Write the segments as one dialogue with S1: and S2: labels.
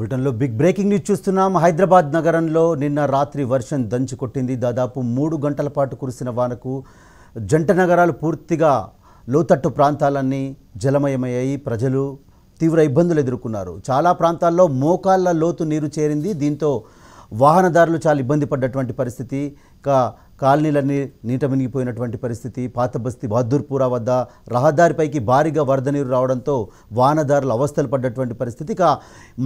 S1: బ్రిటన్లో big breaking news చూస్తున్నాం హైదరాబాద్ నగరంలో నిన్న రాత్రి వర్షం దంచి కొట్టింది దాదాపు మూడు గంటల పాటు కురిసిన వానకు జంట నగరాలు పూర్తిగా లోతట్టు ప్రాంతాలన్నీ జలమయమయ్యాయి ప్రజలు తీవ్ర ఇబ్బందులు ఎదుర్కొన్నారు చాలా ప్రాంతాల్లో మోకాళ్ళ లోతు నీరు చేరింది దీంతో వాహనదారులు చాలా ఇబ్బంది పడ్డటువంటి పరిస్థితి ఇక కాలనీలన్నీ నీట మునిగిపోయినటువంటి పరిస్థితి బస్తీ బహదూర్పురా వద్ద రహదారిపైకి భారీగా వరద నీరు రావడంతో వానదారులు అవస్థలు పడ్డటువంటి పరిస్థితి ఇక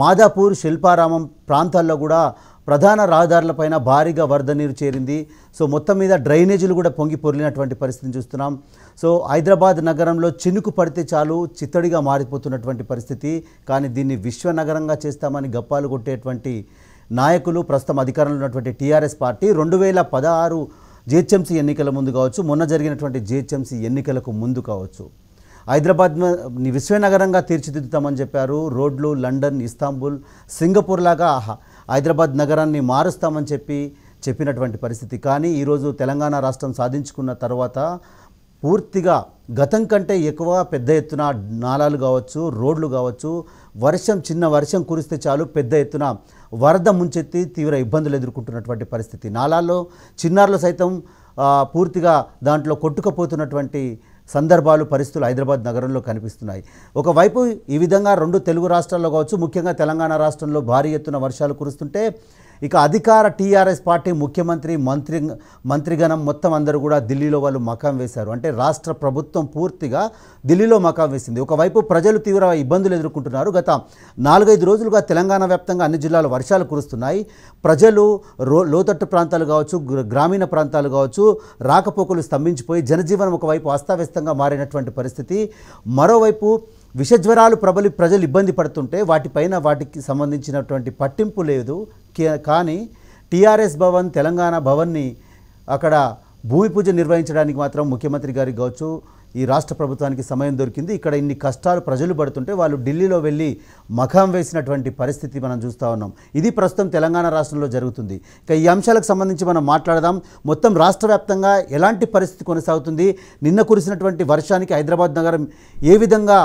S1: మాదాపూర్ శిల్పారామం ప్రాంతాల్లో కూడా ప్రధాన రహదారులపైన భారీగా వరద నీరు చేరింది సో మొత్తం మీద డ్రైనేజీలు కూడా పొంగి పొరిలినటువంటి పరిస్థితిని చూస్తున్నాం సో హైదరాబాద్ నగరంలో చినుకు పడితే చాలు చిత్తడిగా మారిపోతున్నటువంటి పరిస్థితి కానీ దీన్ని విశ్వనగరంగా చేస్తామని గప్పాలు కొట్టేటువంటి నాయకులు ప్రస్తుతం అధికారంలో ఉన్నటువంటి టీఆర్ఎస్ పార్టీ రెండు వేల పదహారు జిహెచ్ఎంసీ ఎన్నికల ముందు కావచ్చు మొన్న జరిగినటువంటి జిహెచ్ఎంసీ ఎన్నికలకు ముందు కావచ్చు హైదరాబాద్ విశ్వనగరంగా తీర్చిదిద్దుతామని చెప్పారు రోడ్లు లండన్ ఇస్తాంబుల్ సింగపూర్ లాగా హైదరాబాద్ నగరాన్ని మారుస్తామని చెప్పి చెప్పినటువంటి పరిస్థితి కానీ ఈరోజు తెలంగాణ రాష్ట్రం సాధించుకున్న తర్వాత పూర్తిగా గతం కంటే ఎక్కువ పెద్ద ఎత్తున నాళాలు కావచ్చు రోడ్లు కావచ్చు వర్షం చిన్న వర్షం కురిస్తే చాలు పెద్ద ఎత్తున వరద ముంచెత్తి తీవ్ర ఇబ్బందులు ఎదుర్కొంటున్నటువంటి పరిస్థితి నాలాల్లో చిన్నారులు సైతం పూర్తిగా దాంట్లో కొట్టుకుపోతున్నటువంటి సందర్భాలు పరిస్థితులు హైదరాబాద్ నగరంలో కనిపిస్తున్నాయి ఒకవైపు ఈ విధంగా రెండు తెలుగు రాష్ట్రాల్లో కావచ్చు ముఖ్యంగా తెలంగాణ రాష్ట్రంలో భారీ ఎత్తున వర్షాలు కురుస్తుంటే ఇక అధికార టీఆర్ఎస్ పార్టీ ముఖ్యమంత్రి మంత్రి మంత్రిగణం మొత్తం అందరూ కూడా ఢిల్లీలో వాళ్ళు మకాం వేశారు అంటే రాష్ట్ర ప్రభుత్వం పూర్తిగా ఢిల్లీలో మకాం వేసింది ఒకవైపు ప్రజలు తీవ్ర ఇబ్బందులు ఎదుర్కొంటున్నారు గత నాలుగైదు రోజులుగా తెలంగాణ వ్యాప్తంగా అన్ని జిల్లాలు వర్షాలు కురుస్తున్నాయి ప్రజలు రో లోతట్టు ప్రాంతాలు కావచ్చు గ్రామీణ ప్రాంతాలు కావచ్చు రాకపోకలు స్తంభించిపోయి జనజీవనం ఒకవైపు అస్తావ్యస్తంగా మారినటువంటి పరిస్థితి మరోవైపు విషజ్వరాలు ప్రబలి ప్రజలు ఇబ్బంది పడుతుంటే వాటిపైన వాటికి సంబంధించినటువంటి పట్టింపు లేదు కానీ టీఆర్ఎస్ భవన్ తెలంగాణ భవన్ని అక్కడ భూమి పూజ నిర్వహించడానికి మాత్రం ముఖ్యమంత్రి గారి కావచ్చు ఈ రాష్ట్ర ప్రభుత్వానికి సమయం దొరికింది ఇక్కడ ఇన్ని కష్టాలు ప్రజలు పడుతుంటే వాళ్ళు ఢిల్లీలో వెళ్ళి మఖం వేసినటువంటి పరిస్థితి మనం చూస్తూ ఉన్నాం ఇది ప్రస్తుతం తెలంగాణ రాష్ట్రంలో జరుగుతుంది ఇక ఈ అంశాలకు సంబంధించి మనం మాట్లాడదాం మొత్తం రాష్ట్ర వ్యాప్తంగా ఎలాంటి పరిస్థితి కొనసాగుతుంది నిన్న కురిసినటువంటి వర్షానికి హైదరాబాద్ నగరం ఏ విధంగా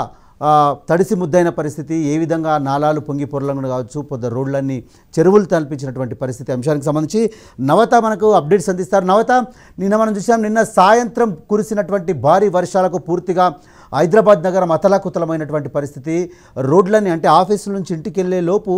S1: తడిసి ముద్దైన పరిస్థితి ఏ విధంగా నాలాలు పొంగి పొరలంగా కావచ్చు పొద్దు రోడ్లన్నీ చెరువులు తలపించినటువంటి పరిస్థితి అంశానికి సంబంధించి నవత మనకు అప్డేట్స్ అందిస్తారు నవత నిన్న మనం చూసాం నిన్న సాయంత్రం కురిసినటువంటి భారీ వర్షాలకు పూర్తిగా హైదరాబాద్ నగరం అతలాకుతలమైనటువంటి పరిస్థితి రోడ్లని అంటే ఆఫీసుల నుంచి ఇంటికి వెళ్ళే లోపు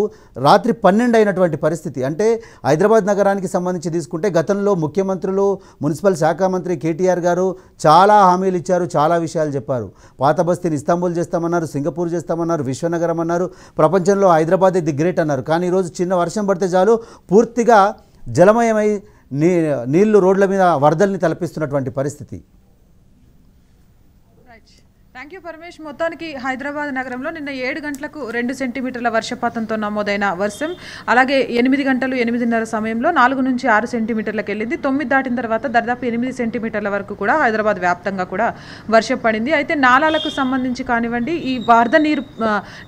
S1: రాత్రి పన్నెండు అయినటువంటి పరిస్థితి అంటే హైదరాబాద్ నగరానికి సంబంధించి తీసుకుంటే గతంలో ముఖ్యమంత్రులు మున్సిపల్ శాఖ మంత్రి కేటీఆర్ గారు చాలా హామీలు ఇచ్చారు చాలా విషయాలు చెప్పారు పాత బస్తీని ఇస్తాంబుల్ చేస్తామన్నారు సింగపూర్ చేస్తామన్నారు విశ్వనగరం అన్నారు ప్రపంచంలో హైదరాబాద్ ది గ్రేట్ అన్నారు కానీ ఈరోజు చిన్న వర్షం పడితే చాలు పూర్తిగా జలమయమై నీ నీళ్లు రోడ్ల మీద వరదల్ని తలపిస్తున్నటువంటి పరిస్థితి
S2: థ్యాంక్ యూ పరమేష్ మొత్తానికి హైదరాబాద్ నగరంలో నిన్న ఏడు గంటలకు రెండు సెంటీమీటర్ల వర్షపాతంతో నమోదైన వర్షం అలాగే ఎనిమిది గంటలు ఎనిమిదిన్నర సమయంలో నాలుగు నుంచి ఆరు సెంటీమీటర్లకు వెళ్ళింది తొమ్మిది దాటిన తర్వాత దాదాపు ఎనిమిది సెంటీమీటర్ల వరకు కూడా హైదరాబాద్ వ్యాప్తంగా కూడా వర్షం పడింది అయితే నాలాలకు సంబంధించి కానివ్వండి ఈ వరద నీరు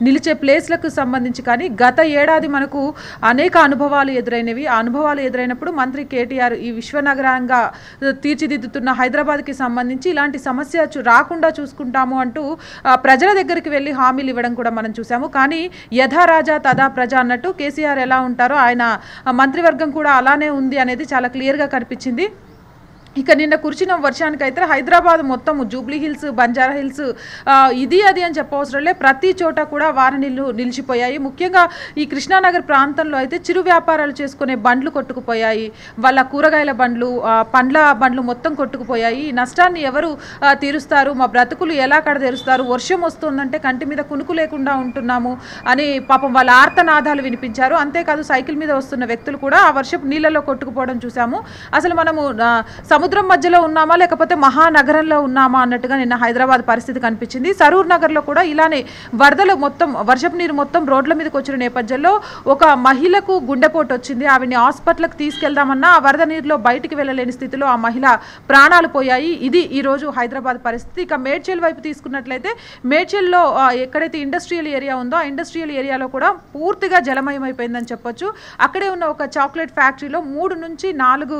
S2: నిలిచే ప్లేస్లకు సంబంధించి కానీ గత ఏడాది మనకు అనేక అనుభవాలు ఎదురైనవి ఆ అనుభవాలు ఎదురైనప్పుడు మంత్రి కేటీఆర్ ఈ విశ్వనగరంగా తీర్చిదిద్దుతున్న హైదరాబాద్కి సంబంధించి ఇలాంటి సమస్య రాకుండా చూసుకుంటాము అంటూ ప్రజల దగ్గరికి వెళ్ళి హామీలు ఇవ్వడం కూడా మనం చూసాము కానీ యథా రాజా తదా ప్రజ అన్నట్టు కేసీఆర్ ఎలా ఉంటారో ఆయన మంత్రివర్గం కూడా అలానే ఉంది అనేది చాలా క్లియర్గా కనిపించింది ఇక నిన్న వర్షానికి వర్షానికైతే హైదరాబాద్ మొత్తం జూబ్లీ హిల్స్ బంజారా హిల్స్ ఇది అది అని చెప్పవసరంలే ప్రతి చోట కూడా వారి నీళ్లు నిలిచిపోయాయి ముఖ్యంగా ఈ కృష్ణానగర్ ప్రాంతంలో అయితే చిరు వ్యాపారాలు చేసుకునే బండ్లు కొట్టుకుపోయాయి వాళ్ళ కూరగాయల బండ్లు పండ్ల బండ్లు మొత్తం కొట్టుకుపోయాయి ఈ నష్టాన్ని ఎవరు తీరుస్తారు మా బ్రతుకులు ఎలా తెరుస్తారు వర్షం వస్తుందంటే కంటి మీద కునుకు లేకుండా ఉంటున్నాము అని పాపం వాళ్ళ ఆర్తనాదాలు వినిపించారు అంతేకాదు సైకిల్ మీద వస్తున్న వ్యక్తులు కూడా ఆ వర్షపు నీళ్ళలో కొట్టుకుపోవడం చూసాము అసలు మనము సముద్రం మధ్యలో ఉన్నామా లేకపోతే మహానగరంలో ఉన్నామా అన్నట్టుగా నిన్న హైదరాబాద్ పరిస్థితి కనిపించింది సరూర్ నగర్లో కూడా ఇలానే వరదలు మొత్తం వర్షపు నీరు మొత్తం రోడ్ల మీదకి వచ్చిన నేపథ్యంలో ఒక మహిళకు గుండెపోటు వచ్చింది ఆవిడని హాస్పిటల్కి తీసుకెళ్దామన్నా ఆ వరద నీరులో బయటికి వెళ్ళలేని స్థితిలో ఆ మహిళ ప్రాణాలు పోయాయి ఇది ఈరోజు హైదరాబాద్ పరిస్థితి ఇక మేడ్చల్ వైపు తీసుకున్నట్లయితే మేడ్చల్లో ఎక్కడైతే ఇండస్ట్రియల్ ఏరియా ఉందో ఆ ఇండస్ట్రియల్ ఏరియాలో కూడా పూర్తిగా జలమయమైపోయిందని చెప్పొచ్చు అక్కడే ఉన్న ఒక చాక్లెట్ ఫ్యాక్టరీలో మూడు నుంచి నాలుగు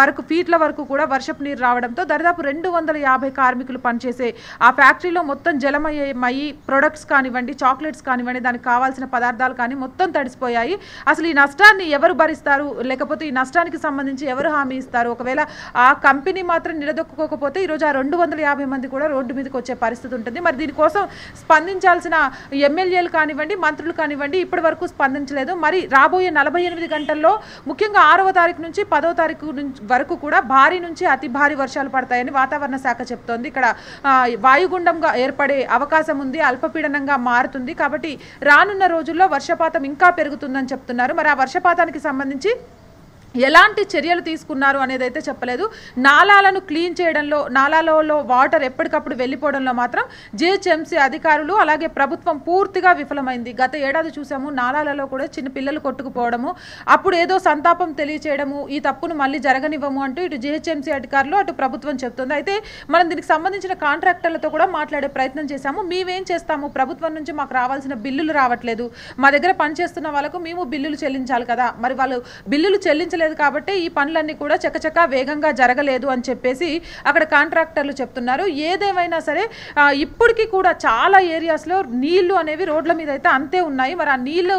S2: వరకు ఫీట్ల వరకు వరకు కూడా వర్షపు నీరు రావడంతో దరిదాపు రెండు వందల యాభై కార్మికులు పనిచేసే ఆ ఫ్యాక్టరీలో మొత్తం జలమయమయ్యి ప్రొడక్ట్స్ కానివ్వండి చాక్లెట్స్ కానివ్వండి దానికి కావాల్సిన పదార్థాలు కానీ మొత్తం తడిసిపోయాయి అసలు ఈ నష్టాన్ని ఎవరు భరిస్తారు లేకపోతే ఈ నష్టానికి సంబంధించి ఎవరు హామీ ఇస్తారు ఒకవేళ ఆ కంపెనీ మాత్రం నిలదొక్కుకోకపోతే ఈరోజు ఆ రెండు వందల యాభై మంది కూడా రోడ్డు మీదకి వచ్చే పరిస్థితి ఉంటుంది మరి దీనికోసం స్పందించాల్సిన ఎమ్మెల్యేలు కానివ్వండి మంత్రులు కానివ్వండి ఇప్పటి వరకు స్పందించలేదు మరి రాబోయే నలభై ఎనిమిది గంటల్లో ముఖ్యంగా ఆరవ తారీఖు నుంచి పదో తారీఖు వరకు కూడా భారీ భారీ నుంచి అతి భారీ వర్షాలు పడతాయని వాతావరణ శాఖ చెప్తోంది ఇక్కడ వాయుగుండంగా ఏర్పడే అవకాశం ఉంది అల్పపీడనంగా మారుతుంది కాబట్టి రానున్న రోజుల్లో వర్షపాతం ఇంకా పెరుగుతుందని చెప్తున్నారు మరి ఆ వర్షపాతానికి సంబంధించి ఎలాంటి చర్యలు తీసుకున్నారు అనేది అయితే చెప్పలేదు నాలాలను క్లీన్ చేయడంలో నాలాలలో వాటర్ ఎప్పటికప్పుడు వెళ్ళిపోవడంలో మాత్రం జిహెచ్ఎంసీ అధికారులు అలాగే ప్రభుత్వం పూర్తిగా విఫలమైంది గత ఏడాది చూసాము నాలాలలో కూడా చిన్న పిల్లలు కొట్టుకుపోవడము అప్పుడు ఏదో సంతాపం తెలియచేయడము ఈ తప్పును మళ్ళీ జరగనివ్వము అంటూ ఇటు జిహెచ్ఎంసీ అధికారులు అటు ప్రభుత్వం చెప్తుంది అయితే మనం దీనికి సంబంధించిన కాంట్రాక్టర్లతో కూడా మాట్లాడే ప్రయత్నం చేశాము మేమేం చేస్తాము ప్రభుత్వం నుంచి మాకు రావాల్సిన బిల్లులు రావట్లేదు మా దగ్గర పనిచేస్తున్న వాళ్ళకు మేము బిల్లులు చెల్లించాలి కదా మరి వాళ్ళు బిల్లులు చెల్లించ లేదు కాబట్టి ఈ పనులన్నీ కూడా చకచకా వేగంగా జరగలేదు అని చెప్పేసి అక్కడ కాంట్రాక్టర్లు చెప్తున్నారు ఏదేమైనా సరే ఇప్పటికీ కూడా చాలా ఏరియాస్లో నీళ్లు అనేవి రోడ్ల మీద అయితే అంతే ఉన్నాయి మరి ఆ నీళ్లు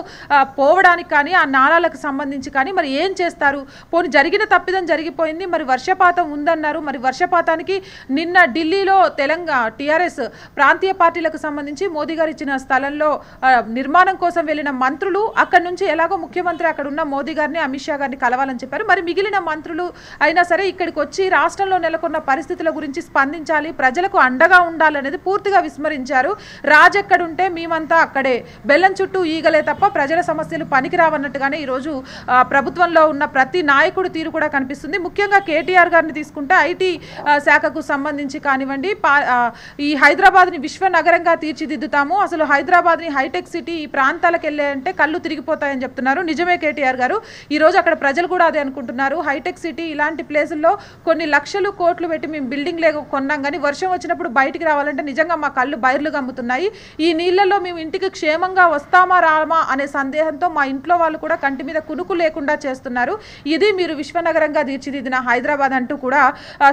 S2: పోవడానికి కానీ ఆ నాళాలకు సంబంధించి కానీ మరి ఏం చేస్తారు పోనీ జరిగిన తప్పిదం జరిగిపోయింది మరి వర్షపాతం ఉందన్నారు మరి వర్షపాతానికి నిన్న ఢిల్లీలో తెలంగాణ టీఆర్ఎస్ ప్రాంతీయ పార్టీలకు సంబంధించి మోదీ గారు ఇచ్చిన స్థలంలో నిర్మాణం కోసం వెళ్ళిన మంత్రులు అక్కడి నుంచి ఎలాగో ముఖ్యమంత్రి అక్కడ ఉన్న మోదీ గారిని అమిత్ షా గారిని కలవాలని చేస్తానని చెప్పారు మరి మిగిలిన మంత్రులు అయినా సరే ఇక్కడికి వచ్చి రాష్ట్రంలో నెలకొన్న పరిస్థితుల గురించి స్పందించాలి ప్రజలకు అండగా ఉండాలనేది పూర్తిగా విస్మరించారు రాజు ఎక్కడుంటే మేమంతా అక్కడే బెల్లం చుట్టూ ఈగలే తప్ప ప్రజల సమస్యలు పనికిరావన్నట్టుగానే ఈరోజు ప్రభుత్వంలో ఉన్న ప్రతి నాయకుడు తీరు కూడా కనిపిస్తుంది ముఖ్యంగా కేటీఆర్ గారిని తీసుకుంటే ఐటీ శాఖకు సంబంధించి కానివ్వండి ఈ హైదరాబాద్ని విశ్వనగరంగా తీర్చిదిద్దుతాము అసలు హైదరాబాద్ని హైటెక్ సిటీ ఈ ప్రాంతాలకు వెళ్ళే అంటే కళ్ళు తిరిగిపోతాయని చెప్తున్నారు నిజమే కేటీఆర్ గారు ఈరోజు అక్కడ ప్రజలు కూడా కూడా అదే అనుకుంటున్నారు హైటెక్ సిటీ ఇలాంటి ప్లేసుల్లో కొన్ని లక్షలు కోట్లు పెట్టి మేము బిల్డింగ్ లేక కొన్నాం కానీ వర్షం వచ్చినప్పుడు బయటికి రావాలంటే నిజంగా మా కళ్ళు బయర్లు గమ్ముతున్నాయి ఈ నీళ్ళలో మేము ఇంటికి క్షేమంగా వస్తామా రామా అనే సందేహంతో మా ఇంట్లో వాళ్ళు కూడా కంటి మీద కునుకు లేకుండా చేస్తున్నారు ఇది మీరు విశ్వనగరంగా తీర్చిదిద్దిన హైదరాబాద్ అంటూ కూడా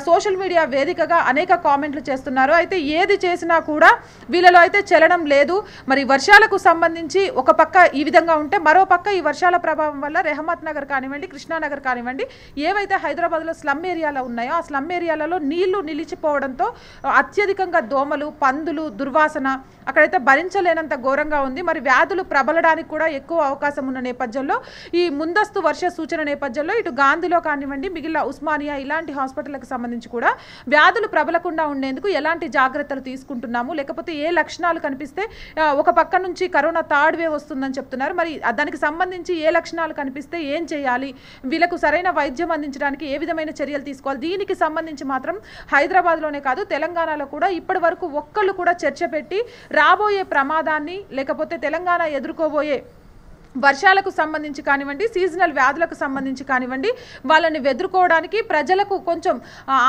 S2: సోషల్ మీడియా వేదికగా అనేక కామెంట్లు చేస్తున్నారు అయితే ఏది చేసినా కూడా వీళ్ళలో అయితే చలనం లేదు మరి వర్షాలకు సంబంధించి ఒక పక్క ఈ విధంగా ఉంటే మరో పక్క ఈ వర్షాల ప్రభావం వల్ల రెహమత్ నగర్ కానివ్వండి కృష్ణా కృష్ణానగర్ కానివ్వండి ఏవైతే హైదరాబాద్లో స్లమ్ ఏరియాలో ఉన్నాయో ఆ స్లమ్ ఏరియాలలో నీళ్లు నిలిచిపోవడంతో అత్యధికంగా దోమలు పందులు దుర్వాసన అక్కడైతే భరించలేనంత ఘోరంగా ఉంది మరి వ్యాధులు ప్రబలడానికి కూడా ఎక్కువ అవకాశం ఉన్న నేపథ్యంలో ఈ ముందస్తు వర్ష సూచన నేపథ్యంలో ఇటు గాంధీలో కానివ్వండి మిగిలిన ఉస్మానియా ఇలాంటి హాస్పిటల్కి సంబంధించి కూడా వ్యాధులు ప్రబలకుండా ఉండేందుకు ఎలాంటి జాగ్రత్తలు తీసుకుంటున్నాము లేకపోతే ఏ లక్షణాలు కనిపిస్తే ఒక పక్క నుంచి కరోనా థర్డ్ వస్తుందని చెప్తున్నారు మరి దానికి సంబంధించి ఏ లక్షణాలు కనిపిస్తే ఏం చేయాలి వీళ్ళకు సరైన వైద్యం అందించడానికి ఏ విధమైన చర్యలు తీసుకోవాలి దీనికి సంబంధించి మాత్రం హైదరాబాద్లోనే కాదు తెలంగాణలో కూడా ఇప్పటి వరకు ఒక్కళ్ళు కూడా చర్చ పెట్టి రాబోయే ప్రమాదాన్ని లేకపోతే తెలంగాణ ఎదుర్కోబోయే వర్షాలకు సంబంధించి కానివ్వండి సీజనల్ వ్యాధులకు సంబంధించి కానివ్వండి వాళ్ళని ఎదుర్కోవడానికి ప్రజలకు కొంచెం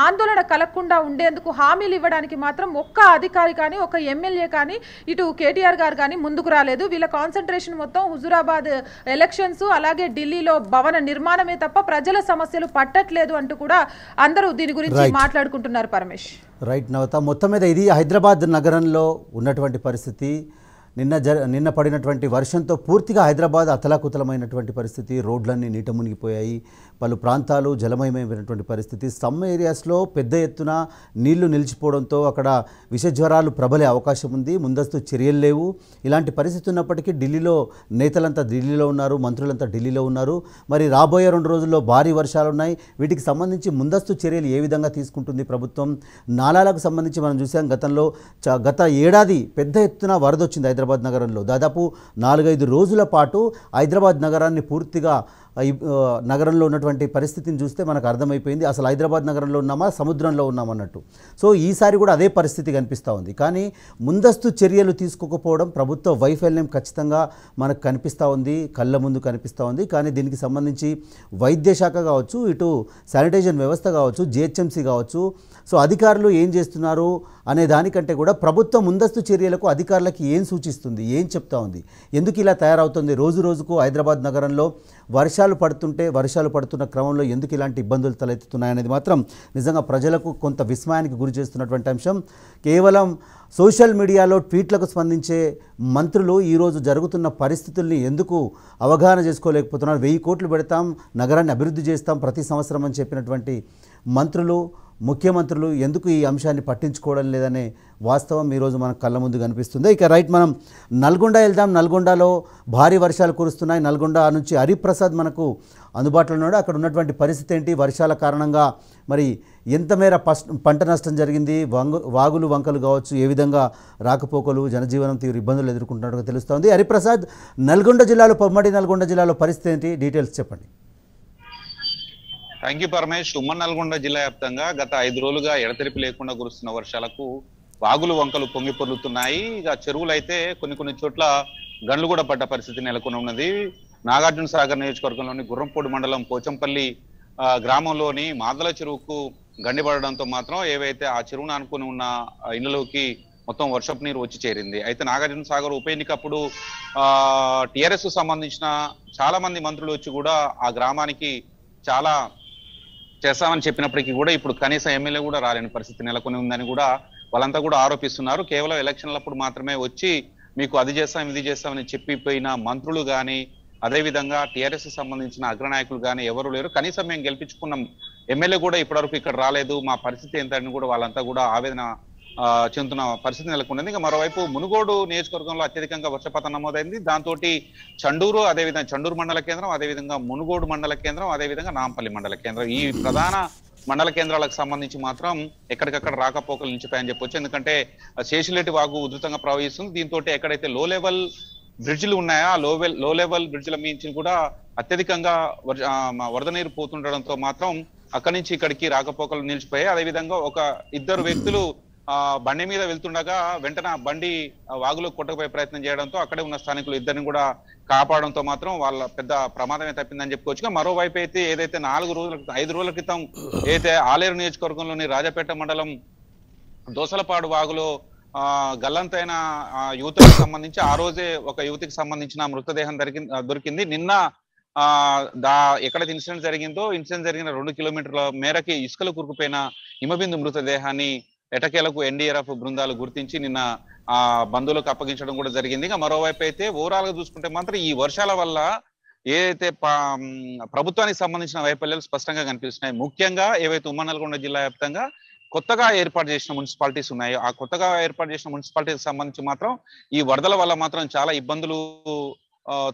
S2: ఆందోళన కలగకుండా ఉండేందుకు హామీలు ఇవ్వడానికి మాత్రం ఒక్క అధికారి కానీ ఒక ఎమ్మెల్యే కానీ ఇటు కేటీఆర్ గారు కానీ ముందుకు రాలేదు వీళ్ళ కాన్సన్ట్రేషన్ మొత్తం హుజురాబాద్ ఎలక్షన్స్ అలాగే ఢిల్లీలో భవన నిర్మాణమే తప్ప ప్రజల సమస్యలు పట్టట్లేదు అంటూ కూడా అందరూ దీని గురించి మాట్లాడుకుంటున్నారు పరమేష్
S1: రైట్ నవత మొత్తం మీద ఇది హైదరాబాద్ నగరంలో ఉన్నటువంటి పరిస్థితి నిన్న జ నిన్న పడినటువంటి వర్షంతో పూర్తిగా హైదరాబాద్ అతలాకుతలమైనటువంటి పరిస్థితి రోడ్లన్నీ నీట మునిగిపోయాయి పలు ప్రాంతాలు జలమయమైనటువంటి పరిస్థితి సమ్ ఏరియాస్లో పెద్ద ఎత్తున నీళ్లు నిలిచిపోవడంతో అక్కడ విష జ్వరాలు ప్రబలే అవకాశం ఉంది ముందస్తు చర్యలు లేవు ఇలాంటి పరిస్థితి ఉన్నప్పటికీ ఢిల్లీలో నేతలంతా ఢిల్లీలో ఉన్నారు మంత్రులంతా ఢిల్లీలో ఉన్నారు మరి రాబోయే రెండు రోజుల్లో భారీ వర్షాలు ఉన్నాయి వీటికి సంబంధించి ముందస్తు చర్యలు ఏ విధంగా తీసుకుంటుంది ప్రభుత్వం నాలాలకు సంబంధించి మనం చూసాం గతంలో గత ఏడాది పెద్ద ఎత్తున వరద వచ్చింది హైదరాబాద్ నగరంలో దాదాపు నాలుగైదు రోజుల పాటు హైదరాబాద్ నగరాన్ని పూర్తిగా నగరంలో ఉన్నటువంటి పరిస్థితిని చూస్తే మనకు అర్థమైపోయింది అసలు హైదరాబాద్ నగరంలో ఉన్నామా సముద్రంలో ఉన్నామన్నట్టు సో ఈసారి కూడా అదే పరిస్థితి కనిపిస్తూ ఉంది కానీ ముందస్తు చర్యలు తీసుకోకపోవడం ప్రభుత్వ వైఫల్యం ఖచ్చితంగా మనకు కనిపిస్తూ ఉంది కళ్ళ ముందు కనిపిస్తూ ఉంది కానీ దీనికి సంబంధించి వైద్య శాఖ కావచ్చు ఇటు శానిటైజన్ వ్యవస్థ కావచ్చు జిహెచ్ఎంసీ కావచ్చు సో అధికారులు ఏం చేస్తున్నారు అనే దానికంటే కూడా ప్రభుత్వం ముందస్తు చర్యలకు అధికారులకి ఏం సూచిస్తుంది ఏం చెప్తా ఉంది ఎందుకు ఇలా తయారవుతుంది రోజు రోజుకు హైదరాబాద్ నగరంలో వర్షాలు పడుతుంటే వర్షాలు పడుతున్న క్రమంలో ఎందుకు ఇలాంటి ఇబ్బందులు తలెత్తుతున్నాయనేది మాత్రం నిజంగా ప్రజలకు కొంత విస్మయానికి గురి చేస్తున్నటువంటి అంశం కేవలం సోషల్ మీడియాలో ట్వీట్లకు స్పందించే మంత్రులు ఈరోజు జరుగుతున్న పరిస్థితుల్ని ఎందుకు అవగాహన చేసుకోలేకపోతున్నారు వెయ్యి కోట్లు పెడతాం నగరాన్ని అభివృద్ధి చేస్తాం ప్రతి సంవత్సరం అని చెప్పినటువంటి మంత్రులు ముఖ్యమంత్రులు ఎందుకు ఈ అంశాన్ని పట్టించుకోవడం లేదనే వాస్తవం ఈరోజు మన కళ్ళ ముందు కనిపిస్తుంది ఇక రైట్ మనం నల్గొండ వెళ్దాం నల్గొండలో భారీ వర్షాలు కురుస్తున్నాయి నల్గొండ నుంచి హరిప్రసాద్ మనకు అందుబాటులో ఉన్నాడు అక్కడ ఉన్నటువంటి పరిస్థితి ఏంటి వర్షాల కారణంగా మరి ఎంత మేర పంట నష్టం జరిగింది వాగులు వంకలు కావచ్చు ఏ విధంగా రాకపోకలు జనజీవనం తీవ్ర ఇబ్బందులు ఎదుర్కొంటున్నట్టుగా తెలుస్తోంది హరిప్రసాద్ నల్గొండ జిల్లాలో పొమ్మడి నల్గొండ జిల్లాలో పరిస్థితి ఏంటి డీటెయిల్స్ చెప్పండి
S3: థ్యాంక్ యూ పరమేష్ ఉమ్మడి నల్గొండ జిల్లా వ్యాప్తంగా గత ఐదు రోజులుగా ఎడతెరిపి లేకుండా కురుస్తున్న వర్షాలకు వాగులు వంకలు పొంగి పొరుగుతున్నాయి ఇక చెరువులు అయితే కొన్ని కొన్ని చోట్ల గండ్లు కూడా పడ్డ పరిస్థితి నెలకొని ఉన్నది నాగార్జున సాగర్ నియోజకవర్గంలోని గుర్రంపూడి మండలం పోచంపల్లి గ్రామంలోని మాదల చెరువుకు గండి పడడంతో మాత్రం ఏవైతే ఆ చెరువును అనుకుని ఉన్న ఇళ్లలోకి మొత్తం వర్షపు నీరు వచ్చి చేరింది అయితే నాగార్జున సాగర్ ఉప ఎన్నికప్పుడు టిఆర్ఎస్ సంబంధించిన చాలా మంది మంత్రులు వచ్చి కూడా ఆ గ్రామానికి చాలా చేస్తామని చెప్పినప్పటికీ కూడా ఇప్పుడు కనీసం ఎమ్మెల్యే కూడా రాలేని పరిస్థితి నెలకొని ఉందని కూడా వాళ్ళంతా కూడా ఆరోపిస్తున్నారు కేవలం ఎలక్షన్లప్పుడు మాత్రమే వచ్చి మీకు అది చేస్తాం ఇది చేస్తామని చెప్పిపోయిన మంత్రులు కానీ అదేవిధంగా టీఆర్ఎస్ సంబంధించిన అగ్రనాయకులు కానీ ఎవరు లేరు కనీసం మేము గెలిపించుకున్నాం ఎమ్మెల్యే కూడా ఇప్పటివరకు ఇక్కడ రాలేదు మా పరిస్థితి ఏంటని కూడా వాళ్ళంతా కూడా ఆవేదన చెందుతున్న పరిస్థితి నెలకొన్నది ఇంకా మరోవైపు మునుగోడు నియోజకవర్గంలో అత్యధికంగా వర్షపాతం నమోదైంది దాంతో చండూరు అదేవిధంగా చండూరు మండల కేంద్రం అదేవిధంగా మునుగోడు మండల కేంద్రం అదేవిధంగా నాంపల్లి మండల కేంద్రం ఈ ప్రధాన మండల కేంద్రాలకు సంబంధించి మాత్రం ఎక్కడికక్కడ రాకపోకలు నిలిచిపోయని చెప్పొచ్చు ఎందుకంటే శేషులెట్టి వాగు ఉధృతంగా ప్రవహిస్తుంది దీంతో ఎక్కడైతే లో లెవెల్ బ్రిడ్జ్లు ఉన్నాయా లో లో లెవెల్ బ్రిడ్జ్ల మించి కూడా అత్యధికంగా వరద నీరు పోతుండడంతో మాత్రం అక్కడి నుంచి ఇక్కడికి రాకపోకలు నిలిచిపోయాయి అదేవిధంగా ఒక ఇద్దరు వ్యక్తులు బండి మీద వెళ్తుండగా వెంటనే బండి వాగులో కొట్టకపోయే ప్రయత్నం చేయడంతో అక్కడే ఉన్న స్థానికులు ఇద్దరిని కూడా కాపాడంతో మాత్రం వాళ్ళ పెద్ద ప్రమాదమే తప్పిందని చెప్పుకోవచ్చు మరోవైపు అయితే ఏదైతే నాలుగు రోజుల ఐదు రోజుల క్రితం ఏదైతే ఆలేరు నియోజకవర్గంలోని రాజపేట మండలం దోసలపాడు వాగులో ఆ గల్లంతైన యువతకు సంబంధించి ఆ రోజే ఒక యువతికి సంబంధించిన మృతదేహం దొరికి దొరికింది నిన్న దా ఎక్కడైతే ఇన్సిడెంట్ జరిగిందో ఇన్సిడెంట్ జరిగిన రెండు కిలోమీటర్ల మేరకి ఇసుకలు కురుకుపోయిన హిమబిందు మృతదేహాన్ని ఎటకేలకు ఎన్డీఆర్ఎఫ్ బృందాలు గుర్తించి నిన్న ఆ బంధువులకు అప్పగించడం కూడా జరిగింది ఇంకా మరోవైపు అయితే ఓవరాల్ గా చూసుకుంటే మాత్రం ఈ వర్షాల వల్ల ఏదైతే ప్రభుత్వానికి సంబంధించిన వైఫల్యాలు స్పష్టంగా కనిపిస్తున్నాయి ముఖ్యంగా ఏవైతే ఉమ్మ నల్గొండ జిల్లా వ్యాప్తంగా కొత్తగా ఏర్పాటు చేసిన మున్సిపాలిటీస్ ఉన్నాయి ఆ కొత్తగా ఏర్పాటు చేసిన మున్సిపాలిటీకి సంబంధించి మాత్రం ఈ వరదల వల్ల మాత్రం చాలా ఇబ్బందులు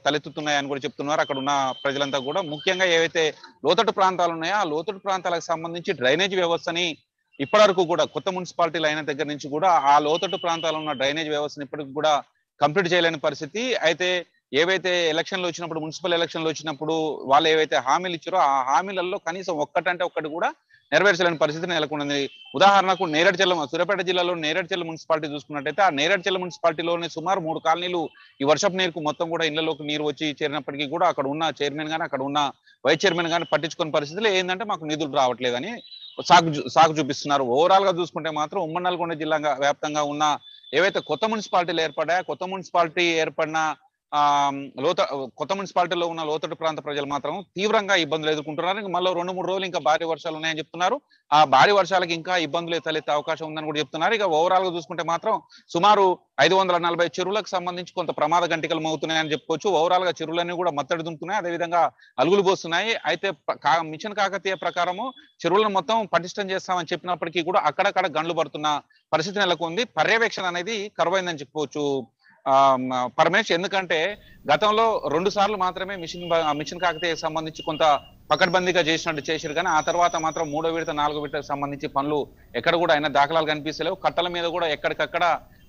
S3: తలెత్తుతున్నాయని కూడా చెప్తున్నారు అక్కడ ఉన్న ప్రజలంతా కూడా ముఖ్యంగా ఏవైతే లోతట్టు ప్రాంతాలు ఉన్నాయో ఆ లోతట్టు ప్రాంతాలకు సంబంధించి డ్రైనేజ్ వ్యవస్థని ఇప్పటివరకు కూడా కొత్త మున్సిపాలిటీలు అయిన దగ్గర నుంచి కూడా ఆ లోతట్టు ప్రాంతాల్లో ఉన్న డ్రైనేజ్ వ్యవస్థను ఇప్పటికి కూడా కంప్లీట్ చేయలేని పరిస్థితి అయితే ఏవైతే ఎలక్షన్లు వచ్చినప్పుడు మున్సిపల్ ఎలక్షన్లు వచ్చినప్పుడు వాళ్ళు ఏవైతే హామీలు ఇచ్చారో ఆ హామీలలో కనీసం ఒక్కటంటే ఒక్కటి కూడా నెరవేర్చలేని పరిస్థితి నెలకొన్నది ఉదాహరణకు నేరడ్ చెల్లం సూర్యాపేట జిల్లాలో చెల్ల మున్సిపాలిటీ చూసుకున్నట్టయితే ఆ నేరేడ్చెల్ల మున్సిపాలిటీలోనే సుమారు మూడు కాలనీలు ఈ వర్షపు నీరుకు మొత్తం కూడా ఇళ్లలోకి నీరు వచ్చి చేరినప్పటికీ కూడా అక్కడ ఉన్న చైర్మన్ కానీ అక్కడ ఉన్న వైస్ చైర్మన్ కానీ పట్టించుకున్న పరిస్థితులు ఏంటంటే మాకు నిధులు రావట్లేదని సాగు సాగు చూపిస్తున్నారు ఓవరాల్ గా చూసుకుంటే మాత్రం ఉమ్మడి నల్గొండ జిల్లా వ్యాప్తంగా ఉన్న ఏవైతే కొత్త మున్సిపాలిటీలు ఏర్పడాయో కొత్త మున్సిపాలిటీ ఏర్పడిన లోత కొత్త మున్సిపాలిటీలో ఉన్న లోతట్టు ప్రాంత ప్రజలు మాత్రం తీవ్రంగా ఇబ్బందులు ఎదుర్కొంటున్నారు ఇంకా మళ్ళీ రెండు మూడు రోజులు ఇంకా భారీ వర్షాలు ఉన్నాయని చెప్తున్నారు ఆ భారీ వర్షాలకు ఇంకా ఇబ్బందులు తలెత్తే అవకాశం ఉందని కూడా చెప్తున్నారు ఇక ఓవరాల్ గా చూసుకుంటే మాత్రం సుమారు ఐదు వందల నలభై చెరువులకు సంబంధించి కొంత ప్రమాద గంటికలు అవుతున్నాయని చెప్పుకోవచ్చు ఓవరాల్ గా చెరువులన్నీ కూడా మత్తడి దుంకుతున్నాయి అదేవిధంగా అలుగులు పోస్తున్నాయి అయితే మిషన్ కాకతీయ ప్రకారము చెరువులను మొత్తం పటిష్టం చేస్తామని చెప్పినప్పటికీ కూడా అక్కడక్కడ గండ్లు పడుతున్న పరిస్థితి నెలకొంది పర్యవేక్షణ అనేది కరువైందని చెప్పుకోవచ్చు పరమేష్ ఎందుకంటే గతంలో రెండు సార్లు మాత్రమే మిషన్ మిషన్ కాకతే సంబంధించి కొంత పకడ్బందీగా చేసినట్టు చేశారు కానీ ఆ తర్వాత మాత్రం మూడో విడత నాలుగో విడతకు సంబంధించి పనులు ఎక్కడ కూడా అయినా దాఖలాలు కనిపిస్తలేవు కట్టల మీద కూడా ఎక్కడికక్కడ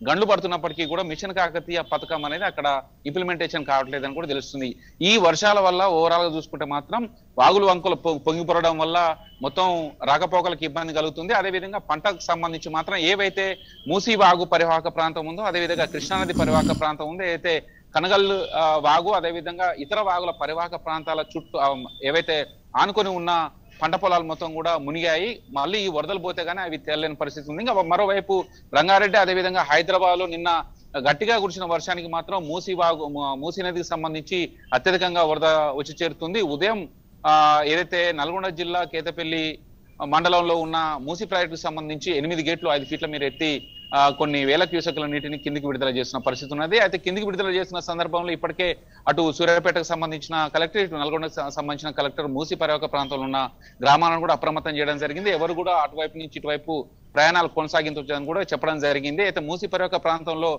S3: గండ్లు పడుతున్నప్పటికీ కూడా మిషన్ కాకతీయ పథకం అనేది అక్కడ ఇంప్లిమెంటేషన్ కావట్లేదని కూడా తెలుస్తుంది ఈ వర్షాల వల్ల ఓవరాల్ గా చూసుకుంటే మాత్రం వాగులు వంకలు పొంగిపొరడం వల్ల మొత్తం రాకపోకలకు ఇబ్బంది కలుగుతుంది అదేవిధంగా పంటకు సంబంధించి మాత్రం ఏవైతే మూసీ వాగు పరివాహక ప్రాంతం ఉందో అదేవిధంగా కృష్ణానది పరివాహక ప్రాంతం ఉందో ఏదైతే కనగల్ వాగు అదేవిధంగా ఇతర వాగుల పరివాహక ప్రాంతాల చుట్టూ ఏవైతే ఆనుకొని ఉన్న పంట పొలాలు మొత్తం కూడా మునిగాయి మళ్ళీ ఈ వరదలు పోతే కానీ అవి తేలలేని పరిస్థితి ఉంది ఇంకా మరోవైపు రంగారెడ్డి అదేవిధంగా హైదరాబాద్ లో నిన్న గట్టిగా కురిసిన వర్షానికి మాత్రం మూసి బాగు మూసీ నదికి సంబంధించి అత్యధికంగా వరద వచ్చి చేరుతుంది ఉదయం ఏదైతే నల్గొండ జిల్లా కేతపల్లి మండలంలో ఉన్న మూసి ప్రాజెక్టుకు సంబంధించి ఎనిమిది గేట్లు ఐదు ఫీట్ల మీరు ఎత్తి కొన్ని వేల క్యూసెక్ల నీటిని కిందికి విడుదల చేసిన పరిస్థితి ఉన్నది అయితే కిందికి విడుదల చేసిన సందర్భంలో ఇప్పటికే అటు సూర్యాపేటకు సంబంధించిన కలెక్టర్ ఇటు నల్గొండకు సంబంధించిన కలెక్టర్ మూసి పర్యవక ప్రాంతంలో ఉన్న గ్రామాలను కూడా అప్రమత్తం చేయడం జరిగింది ఎవరు కూడా అటువైపు నుంచి ఇటువైపు ప్రయాణాలు కొనసాగించవచ్చని కూడా చెప్పడం జరిగింది అయితే మూసి పర్యవక ప్రాంతంలో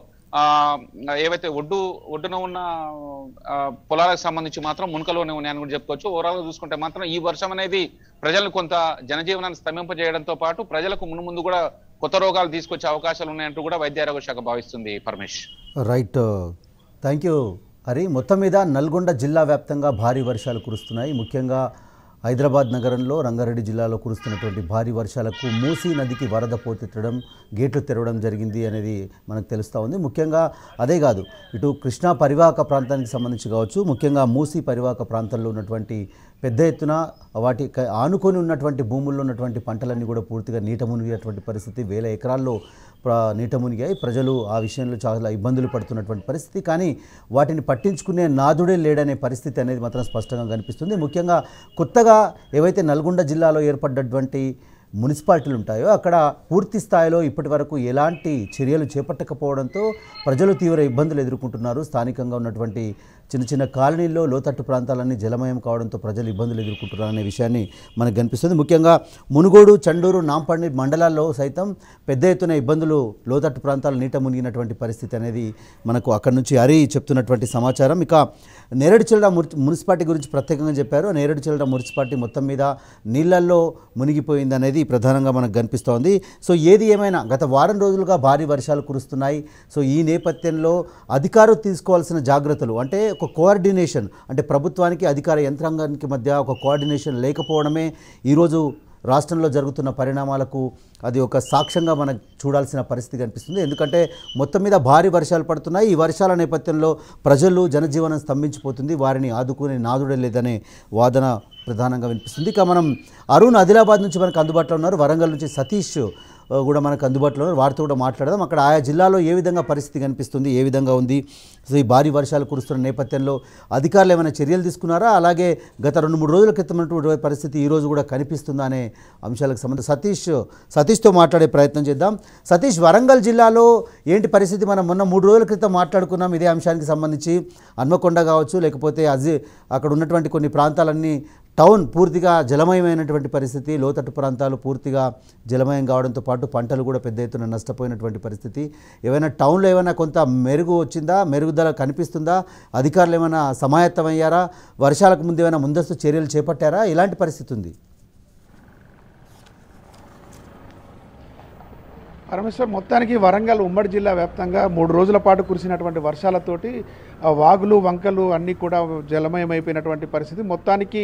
S3: ఏవైతే ఒడ్డు ఒడ్డున ఉన్న పొలాలకు సంబంధించి మాత్రం మునకలోనే ఉన్నాయని కూడా చెప్పుకోవచ్చు ఓవరాల్ చూసుకుంటే మాత్రం ఈ వర్షం అనేది ప్రజలను కొంత జనజీవనాన్ని స్తంభింపజేయడంతో పాటు ప్రజలకు ముందు ముందు కూడా కొత్త రోగాలు తీసుకొచ్చే అవకాశాలు ఉన్నాయంటూ కూడా వైద్యారోగ్య శాఖ భావిస్తుంది Paramesh
S1: right thank you Hari మొత్తం మీద నల్గొండ జిల్లా వ్యాప్తంగా భారీ వర్షాలు కురుస్తున్నాయి ముఖ్యంగా హైదరాబాద్ నగరంలో రంగారెడ్డి జిల్లాలో కురుస్తున్నటువంటి భారీ వర్షాలకు మూసీ నదికి వరద పోతెత్తడం గేట్లు తెరవడం జరిగింది అనేది మనకు తెలుస్తూ ఉంది ముఖ్యంగా అదే కాదు ఇటు కృష్ణా పరివాహక ప్రాంతానికి సంబంధించి కావచ్చు ముఖ్యంగా మూసీ పరివాహక ప్రాంతంలో ఉన్నటువంటి పెద్ద ఎత్తున వాటి ఆనుకొని ఉన్నటువంటి భూముల్లో ఉన్నటువంటి పంటలన్నీ కూడా పూర్తిగా నీట మునిగినటువంటి పరిస్థితి వేల ఎకరాల్లో నీట మునిగాయి ప్రజలు ఆ విషయంలో చాలా ఇబ్బందులు పడుతున్నటువంటి పరిస్థితి కానీ వాటిని పట్టించుకునే నాదుడే లేడనే పరిస్థితి అనేది మాత్రం స్పష్టంగా కనిపిస్తుంది ముఖ్యంగా కొత్తగా ఏవైతే నల్గొండ జిల్లాలో ఏర్పడ్డటువంటి మున్సిపాలిటీలు ఉంటాయో అక్కడ పూర్తి స్థాయిలో ఇప్పటి వరకు ఎలాంటి చర్యలు చేపట్టకపోవడంతో ప్రజలు తీవ్ర ఇబ్బందులు ఎదుర్కొంటున్నారు స్థానికంగా ఉన్నటువంటి చిన్న చిన్న కాలనీల్లో లోతట్టు ప్రాంతాలన్నీ జలమయం కావడంతో ప్రజలు ఇబ్బందులు ఎదుర్కొంటున్నారనే విషయాన్ని మనకు కనిపిస్తుంది ముఖ్యంగా మునుగోడు చండూరు నాంపండి మండలాల్లో సైతం పెద్ద ఎత్తున ఇబ్బందులు లోతట్టు ప్రాంతాలు నీట మునిగినటువంటి పరిస్థితి అనేది మనకు అక్కడి నుంచి అరి చెప్తున్నటువంటి సమాచారం ఇక నేరేడు చెల్లడ మున్సిపాలిటీ గురించి ప్రత్యేకంగా చెప్పారు నేరడు చెల్లడ మున్సిపాలిటీ మొత్తం మీద నీళ్లల్లో మునిగిపోయింది అనేది ప్రధానంగా మనకు కనిపిస్తోంది సో ఏది ఏమైనా గత వారం రోజులుగా భారీ వర్షాలు కురుస్తున్నాయి సో ఈ నేపథ్యంలో అధికారులు తీసుకోవాల్సిన జాగ్రత్తలు అంటే ఒక కోఆర్డినేషన్ అంటే ప్రభుత్వానికి అధికార యంత్రాంగానికి మధ్య ఒక కోఆర్డినేషన్ లేకపోవడమే ఈరోజు రాష్ట్రంలో జరుగుతున్న పరిణామాలకు అది ఒక సాక్ష్యంగా మనకు చూడాల్సిన పరిస్థితి కనిపిస్తుంది ఎందుకంటే మొత్తం మీద భారీ వర్షాలు పడుతున్నాయి ఈ వర్షాల నేపథ్యంలో ప్రజలు జనజీవనం స్తంభించిపోతుంది వారిని ఆదుకునే నాదుడే లేదనే వాదన ప్రధానంగా వినిపిస్తుంది ఇక మనం అరుణ్ ఆదిలాబాద్ నుంచి మనకు అందుబాటులో ఉన్నారు వరంగల్ నుంచి సతీష్ కూడా మనకు అందుబాటులో వారితో కూడా మాట్లాడదాం అక్కడ ఆయా జిల్లాలో ఏ విధంగా పరిస్థితి కనిపిస్తుంది ఏ విధంగా ఉంది ఈ భారీ వర్షాలు కురుస్తున్న నేపథ్యంలో అధికారులు ఏమైనా చర్యలు తీసుకున్నారా అలాగే గత రెండు మూడు రోజుల క్రితం పరిస్థితి ఈరోజు కూడా కనిపిస్తుందా అనే అంశాలకు సంబంధం సతీష్ సతీష్తో మాట్లాడే ప్రయత్నం చేద్దాం సతీష్ వరంగల్ జిల్లాలో ఏంటి పరిస్థితి మనం మొన్న మూడు రోజుల క్రితం మాట్లాడుకున్నాం ఇదే అంశానికి సంబంధించి హన్మకొండ కావచ్చు లేకపోతే అజీ అక్కడ ఉన్నటువంటి కొన్ని ప్రాంతాలన్నీ టౌన్ పూర్తిగా జలమయమైనటువంటి పరిస్థితి లోతట్టు ప్రాంతాలు పూర్తిగా జలమయం కావడంతో పాటు పంటలు కూడా పెద్ద ఎత్తున నష్టపోయినటువంటి పరిస్థితి ఏమైనా టౌన్లో ఏమైనా కొంత మెరుగు వచ్చిందా మెరుగుదల కనిపిస్తుందా అధికారులు ఏమైనా సమాయత్తమయ్యారా వర్షాలకు ముందు ఏమైనా ముందస్తు చర్యలు చేపట్టారా ఇలాంటి పరిస్థితి ఉంది
S4: పరమేశ్వర్ మొత్తానికి వరంగల్
S1: ఉమ్మడి జిల్లా వ్యాప్తంగా
S4: మూడు రోజుల పాటు కురిసినటువంటి వర్షాలతోటి వాగులు వంకలు అన్నీ కూడా జలమయమైపోయినటువంటి పరిస్థితి మొత్తానికి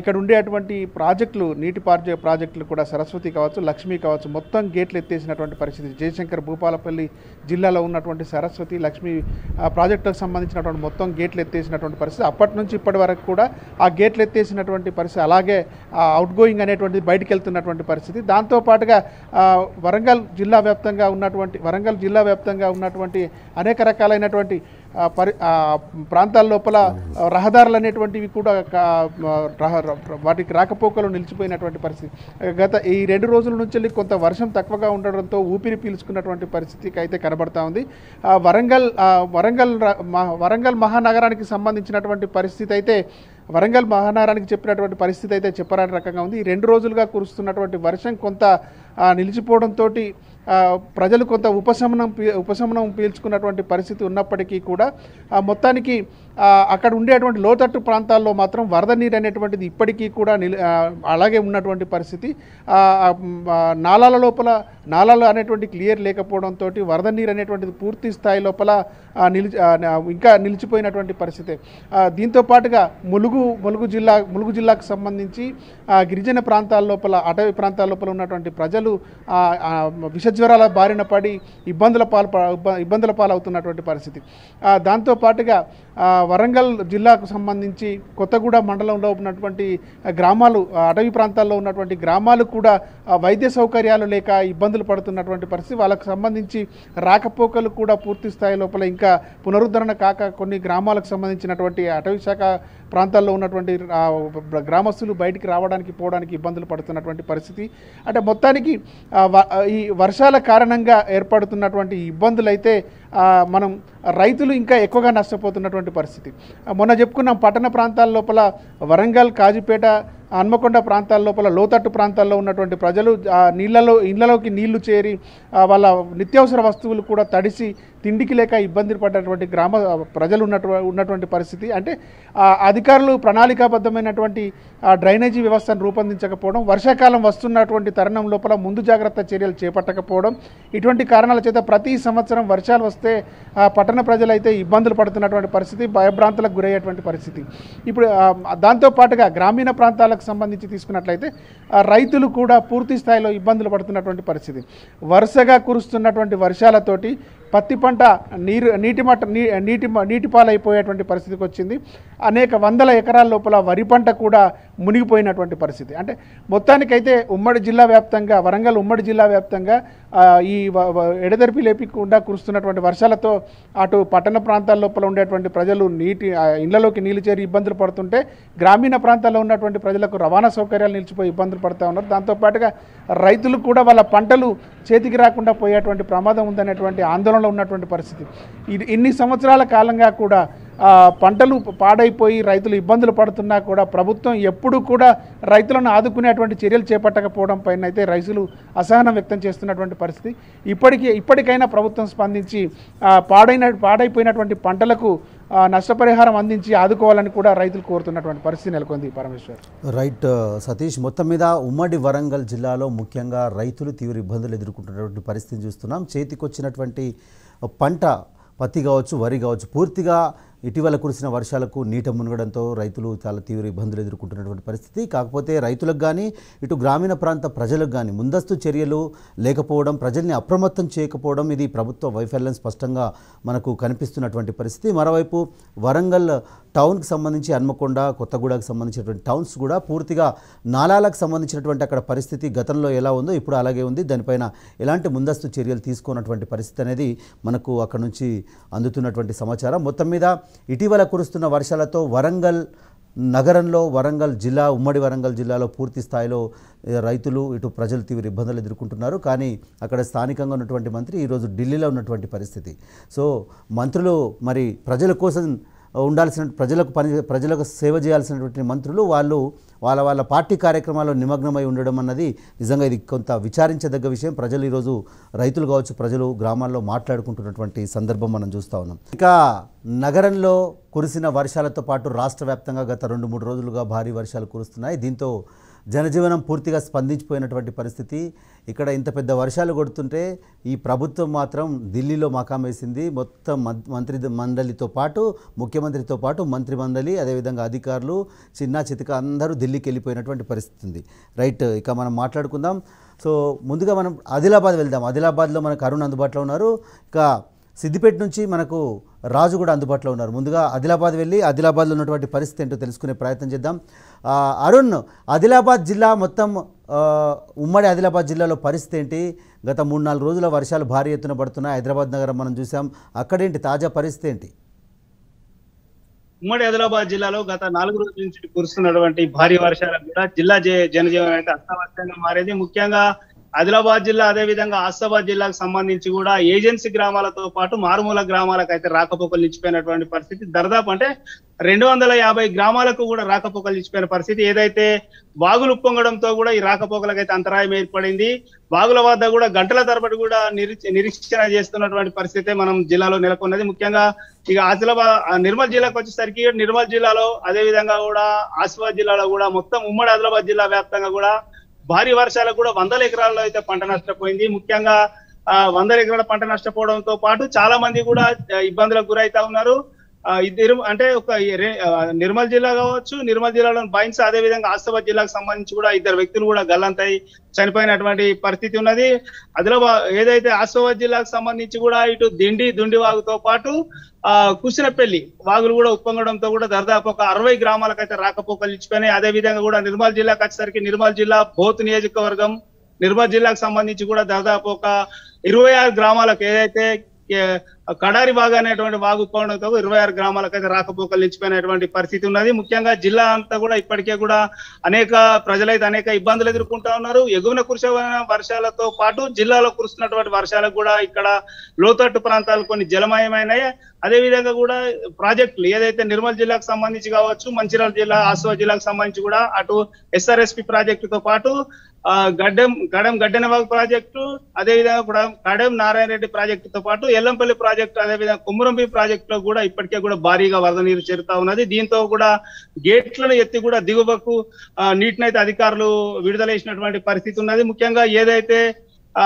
S4: ఇక్కడ ఉండేటువంటి ప్రాజెక్టులు నీటి పార్జ ప్రాజెక్టులు కూడా సరస్వతి కావచ్చు లక్ష్మి కావచ్చు మొత్తం గేట్లు ఎత్తేసినటువంటి పరిస్థితి జయశంకర్ భూపాలపల్లి జిల్లాలో ఉన్నటువంటి సరస్వతి లక్ష్మి ప్రాజెక్టులకు సంబంధించినటువంటి మొత్తం గేట్లు ఎత్తేసినటువంటి పరిస్థితి అప్పటి నుంచి ఇప్పటి వరకు కూడా ఆ గేట్లు ఎత్తేసినటువంటి పరిస్థితి అలాగే అవుట్ గోయింగ్ అనేటువంటిది బయటకు వెళ్తున్నటువంటి పరిస్థితి దాంతోపాటుగా వరంగల్ జిల్లా వ్యాప్తంగా ఉన్నటువంటి వరంగల్ జిల్లా వ్యాప్తంగా ఉన్నటువంటి అనేక రకాలైనటువంటి పరి ప్రాంతాల లోపల రహదారులు అనేటువంటివి కూడా వాటికి రాకపోకలు నిలిచిపోయినటువంటి పరిస్థితి గత ఈ రెండు రోజుల నుంచి కొంత వర్షం తక్కువగా ఉండడంతో ఊపిరి పీల్చుకున్నటువంటి పరిస్థితికి అయితే కనబడతా ఉంది వరంగల్ వరంగల్ వరంగల్ మహానగరానికి సంబంధించినటువంటి పరిస్థితి అయితే వరంగల్ మహానగరానికి చెప్పినటువంటి పరిస్థితి అయితే చెప్పరాని రకంగా ఉంది ఈ రెండు రోజులుగా కురుస్తున్నటువంటి వర్షం కొంత నిలిచిపోవడంతో ప్రజలు కొంత ఉపశమనం ఉపశమనం పీల్చుకున్నటువంటి పరిస్థితి ఉన్నప్పటికీ కూడా మొత్తానికి అక్కడ ఉండేటువంటి లోతట్టు ప్రాంతాల్లో మాత్రం వరద నీరు అనేటువంటిది ఇప్పటికీ కూడా నిల్ అలాగే ఉన్నటువంటి పరిస్థితి నాలాల లోపల నాలాలు అనేటువంటి క్లియర్ లేకపోవడంతో వరద నీరు అనేటువంటిది పూర్తి స్థాయి లోపల నిలిచి ఇంకా నిలిచిపోయినటువంటి పరిస్థితి దీంతో పాటుగా ములుగు ములుగు జిల్లా ములుగు జిల్లాకు సంబంధించి గిరిజన ప్రాంతాల లోపల అటవీ ప్రాంతాల లోపల ఉన్నటువంటి ప్రజలు విషజ్వరాల బారిన పడి ఇబ్బందుల పాల్ ఇబ్బందుల పాలవుతున్నటువంటి పరిస్థితి దాంతోపాటుగా వరంగల్ జిల్లాకు సంబంధించి కొత్తగూడ మండలంలో ఉన్నటువంటి గ్రామాలు అటవీ ప్రాంతాల్లో ఉన్నటువంటి గ్రామాలు కూడా వైద్య సౌకర్యాలు లేక ఇబ్బందులు పడుతున్నటువంటి పరిస్థితి వాళ్ళకు సంబంధించి రాకపోకలు కూడా పూర్తి స్థాయి లోపల ఇంకా పునరుద్ధరణ కాక కొన్ని గ్రామాలకు సంబంధించినటువంటి అటవీ శాఖ ప్రాంతాల్లో ఉన్నటువంటి గ్రామస్తులు బయటికి రావడానికి పోవడానికి ఇబ్బందులు పడుతున్నటువంటి పరిస్థితి అంటే మొత్తానికి ఈ వర్షాల కారణంగా ఏర్పడుతున్నటువంటి ఇబ్బందులు అయితే మనం రైతులు ఇంకా ఎక్కువగా నష్టపోతున్నటువంటి పరిస్థితి మొన్న చెప్పుకున్నాం పట్టణ ప్రాంతాల లోపల వరంగల్ కాజుపేట హన్మకొండ ప్రాంతాల లోపల లోతట్టు ప్రాంతాల్లో ఉన్నటువంటి ప్రజలు నీళ్ళలో ఇళ్లలోకి నీళ్లు చేరి వాళ్ళ నిత్యావసర వస్తువులు కూడా తడిసి తిండికి లేక ఇబ్బంది పడ్డటువంటి గ్రామ ప్రజలు ఉన్నటువంటి ఉన్నటువంటి పరిస్థితి అంటే అధికారులు ప్రణాళికాబద్ధమైనటువంటి డ్రైనేజీ వ్యవస్థను రూపొందించకపోవడం వర్షాకాలం వస్తున్నటువంటి తరుణం లోపల ముందు జాగ్రత్త చర్యలు చేపట్టకపోవడం ఇటువంటి కారణాల చేత ప్రతి సంవత్సరం వర్షాలు వస్తే పట్టణ ప్రజలైతే ఇబ్బందులు పడుతున్నటువంటి పరిస్థితి భయభ్రాంతులకు గురయ్యేటువంటి పరిస్థితి ఇప్పుడు దాంతోపాటుగా గ్రామీణ ప్రాంతాలకు సంబంధించి తీసుకున్నట్లయితే రైతులు కూడా పూర్తి స్థాయిలో ఇబ్బందులు పడుతున్నటువంటి పరిస్థితి వరుసగా కురుస్తున్నటువంటి వర్షాలతోటి పత్తి పంట నీరు నీటి మట్ట నీటి నీటి పాలైపోయేటువంటి పరిస్థితికి వచ్చింది అనేక వందల ఎకరాల లోపల వరి పంట కూడా మునిగిపోయినటువంటి పరిస్థితి అంటే మొత్తానికైతే ఉమ్మడి జిల్లా వ్యాప్తంగా వరంగల్ ఉమ్మడి జిల్లా వ్యాప్తంగా ఈ ఎడతెరిపి లేపకుండా కురుస్తున్నటువంటి వర్షాలతో అటు పట్టణ ప్రాంతాల లోపల ఉండేటువంటి ప్రజలు నీటి ఇళ్లలోకి నీళ్లు చేరి ఇబ్బందులు పడుతుంటే గ్రామీణ ప్రాంతాల్లో ఉన్నటువంటి ప్రజలకు రవాణా సౌకర్యాలు నిలిచిపోయి ఇబ్బందులు పడుతూ ఉన్నారు దాంతోపాటుగా రైతులు కూడా వాళ్ళ పంటలు చేతికి రాకుండా పోయేటువంటి ప్రమాదం ఉందనేటువంటి ఆందోళనలో ఉన్నటువంటి పరిస్థితి ఇది ఇన్ని సంవత్సరాల కాలంగా కూడా పంటలు పాడైపోయి రైతులు ఇబ్బందులు పడుతున్నా కూడా ప్రభుత్వం ఎప్పుడూ కూడా రైతులను ఆదుకునేటువంటి చర్యలు చేపట్టకపోవడం పైన అయితే రైతులు అసహనం వ్యక్తం చేస్తున్నటువంటి పరిస్థితి ఇప్పటికీ ఇప్పటికైనా ప్రభుత్వం స్పందించి పాడైన పాడైపోయినటువంటి పంటలకు నష్టపరిహారం అందించి ఆదుకోవాలని కూడా రైతులు కోరుతున్నటువంటి పరిస్థితి నెలకొంది పరమేశ్వర్
S1: రైట్ సతీష్ మొత్తం మీద ఉమ్మడి వరంగల్ జిల్లాలో ముఖ్యంగా రైతులు తీవ్ర ఇబ్బందులు ఎదుర్కొంటున్నటువంటి పరిస్థితిని చూస్తున్నాం చేతికొచ్చినటువంటి పంట పత్తి కావచ్చు వరి కావచ్చు పూర్తిగా ఇటీవల కురిసిన వర్షాలకు నీట మునగడంతో రైతులు చాలా తీవ్ర ఇబ్బందులు ఎదుర్కొంటున్నటువంటి పరిస్థితి కాకపోతే రైతులకు కానీ ఇటు గ్రామీణ ప్రాంత ప్రజలకు కానీ ముందస్తు చర్యలు లేకపోవడం ప్రజల్ని అప్రమత్తం చేయకపోవడం ఇది ప్రభుత్వ వైఫల్యం స్పష్టంగా మనకు కనిపిస్తున్నటువంటి పరిస్థితి మరోవైపు వరంగల్ టౌన్కి సంబంధించి హన్మకొండ కొత్తగూడకు సంబంధించినటువంటి టౌన్స్ కూడా పూర్తిగా నాలాలకు సంబంధించినటువంటి అక్కడ పరిస్థితి గతంలో ఎలా ఉందో ఇప్పుడు అలాగే ఉంది దానిపైన ఎలాంటి ముందస్తు చర్యలు తీసుకున్నటువంటి పరిస్థితి అనేది మనకు అక్కడ నుంచి అందుతున్నటువంటి సమాచారం మొత్తం మీద ఇటీవల కురుస్తున్న వర్షాలతో వరంగల్ నగరంలో వరంగల్ జిల్లా ఉమ్మడి వరంగల్ జిల్లాలో పూర్తి స్థాయిలో రైతులు ఇటు ప్రజలు తీవ్ర ఇబ్బందులు ఎదుర్కొంటున్నారు కానీ అక్కడ స్థానికంగా ఉన్నటువంటి మంత్రి ఈరోజు ఢిల్లీలో ఉన్నటువంటి పరిస్థితి సో మంత్రులు మరి ప్రజల కోసం ఉండాల్సిన ప్రజలకు పని ప్రజలకు సేవ చేయాల్సినటువంటి మంత్రులు వాళ్ళు వాళ్ళ వాళ్ళ పార్టీ కార్యక్రమాల్లో నిమగ్నమై ఉండడం అన్నది నిజంగా ఇది కొంత విచారించదగ్గ విషయం ప్రజలు ఈరోజు రైతులు కావచ్చు ప్రజలు గ్రామాల్లో మాట్లాడుకుంటున్నటువంటి సందర్భం మనం చూస్తూ ఉన్నాం ఇక నగరంలో కురిసిన వర్షాలతో పాటు రాష్ట్ర వ్యాప్తంగా గత రెండు మూడు రోజులుగా భారీ వర్షాలు కురుస్తున్నాయి దీంతో జనజీవనం పూర్తిగా స్పందించిపోయినటువంటి పరిస్థితి ఇక్కడ ఇంత పెద్ద వర్షాలు కొడుతుంటే ఈ ప్రభుత్వం మాత్రం ఢిల్లీలో మకాం వేసింది మొత్తం మంత్రి మండలితో పాటు ముఖ్యమంత్రితో పాటు మంత్రి మండలి అదేవిధంగా అధికారులు చిన్న చితక అందరూ ఢిల్లీకి వెళ్ళిపోయినటువంటి పరిస్థితి ఉంది రైట్ ఇక మనం మాట్లాడుకుందాం సో ముందుగా మనం ఆదిలాబాద్ వెళ్దాం ఆదిలాబాద్లో మనకు అరుణ్ అందుబాటులో ఉన్నారు ఇక సిద్దిపేట నుంచి మనకు రాజు కూడా అందుబాటులో ఉన్నారు ముందుగా ఆదిలాబాద్ వెళ్ళి ఆదిలాబాద్లో ఉన్నటువంటి పరిస్థితి ఏంటో తెలుసుకునే ప్రయత్నం చేద్దాం అరుణ్ ఆదిలాబాద్ జిల్లా మొత్తం ఉమ్మడి ఆదిలాబాద్ జిల్లాలో పరిస్థితి ఏంటి గత మూడు నాలుగు రోజుల వర్షాలు భారీ ఎత్తున పడుతున్నాయి హైదరాబాద్ నగరం మనం చూసాం అక్కడేంటి తాజా పరిస్థితి ఏంటి
S5: ఉమ్మడి ఆదిలాబాద్ జిల్లాలో గత నాలుగు రోజుల నుంచి కురుస్తున్నటువంటి భారీ వర్షాలు కూడా జిల్లా జనజీవనం అయితే అస్తవ్యస్తంగా మారేది ముఖ్యంగా ఆదిలాబాద్ జిల్లా అదేవిధంగా ఆస్తాబాద్ జిల్లాకు సంబంధించి కూడా ఏజెన్సీ గ్రామాలతో పాటు మారుమూల గ్రామాలకు అయితే రాకపోకలు నిలిచిపోయినటువంటి పరిస్థితి దర్దాపు అంటే రెండు వందల యాభై గ్రామాలకు కూడా రాకపోకలు నిలిచిపోయిన పరిస్థితి ఏదైతే వాగులు పొంగడంతో కూడా ఈ రాకపోకలకు అయితే అంతరాయం ఏర్పడింది వాగుల వద్ద కూడా గంటల తరబడి కూడా నిరీక్షణ చేస్తున్నటువంటి పరిస్థితి మనం జిల్లాలో నెలకొన్నది ముఖ్యంగా ఇక ఆదిలాబాద్ నిర్మల్ జిల్లాకు వచ్చేసరికి నిర్మల్ జిల్లాలో అదేవిధంగా కూడా ఆసిఫాబాద్ జిల్లాలో కూడా మొత్తం ఉమ్మడి ఆదిలాబాద్ జిల్లా వ్యాప్తంగా కూడా భారీ వర్షాలకు కూడా వందల ఎకరాల్లో అయితే పంట నష్టపోయింది ముఖ్యంగా వందల ఎకరాల పంట నష్టపోవడంతో పాటు చాలా మంది కూడా ఇబ్బందులకు గురైతా ఉన్నారు ఇద్దరు అంటే ఒక నిర్మల్ జిల్లా కావచ్చు నిర్మల్ జిల్లాలోని బైన్స్ అదే విధంగా ఆసిఫాబాద్ జిల్లాకు సంబంధించి కూడా ఇద్దరు వ్యక్తులు కూడా గల్లంతాయి చనిపోయినటువంటి పరిస్థితి ఉన్నది అదిలో ఏదైతే ఆస్తాబాద్ జిల్లాకు సంబంధించి కూడా ఇటు దిండి వాగుతో పాటు ఆ కుసినపల్లి వాగులు కూడా ఉప్పొంగడంతో కూడా దాదాపు ఒక అరవై గ్రామాలకు అయితే రాకపోకలు ఇచ్చిపోయినాయి అదే విధంగా కూడా నిర్మల్ జిల్లాకు వచ్చేసరికి నిర్మల్ జిల్లా బోత్ నియోజకవర్గం నిర్మల్ జిల్లాకు సంబంధించి కూడా దాదాపు ఒక ఇరవై ఆరు గ్రామాలకు ఏదైతే కడారి వాగు అనేటువంటి వాగు పోవడంతో ఇరవై ఆరు గ్రామాలకైతే రాకపోకలు నిలిచిపోయినటువంటి పరిస్థితి ఉన్నది ముఖ్యంగా జిల్లా అంతా కూడా ఇప్పటికే కూడా అనేక ప్రజలైతే అనేక ఇబ్బందులు ఎదుర్కొంటా ఉన్నారు ఎగువన కురిసిన వర్షాలతో పాటు జిల్లాలో కురుస్తున్నటువంటి వర్షాలకు కూడా ఇక్కడ లోతట్టు ప్రాంతాలు కొన్ని జలమయమైనాయి అదేవిధంగా కూడా ప్రాజెక్టులు ఏదైతే నిర్మల్ జిల్లాకు సంబంధించి కావచ్చు మంచిర్యాల జిల్లా ఆసువా జిల్లాకు సంబంధించి కూడా అటు ఎస్ఆర్ఎస్పి ప్రాజెక్టుతో పాటు గడ్డం గడం గడ్డెనవాగు ప్రాజెక్టు అదే కూడా కడెం నారాయణ రెడ్డి తో పాటు ఎల్లంపల్లి ప్రాజెక్టు విధంగా కుమ్మరంపి లో కూడా ఇప్పటికే కూడా భారీగా వరద నీరు చేరుతా ఉన్నది దీంతో కూడా గేట్లను ఎత్తి కూడా దిగువకు నీటినైతే అధికారులు చేసినటువంటి పరిస్థితి ఉన్నది ముఖ్యంగా ఏదైతే ఆ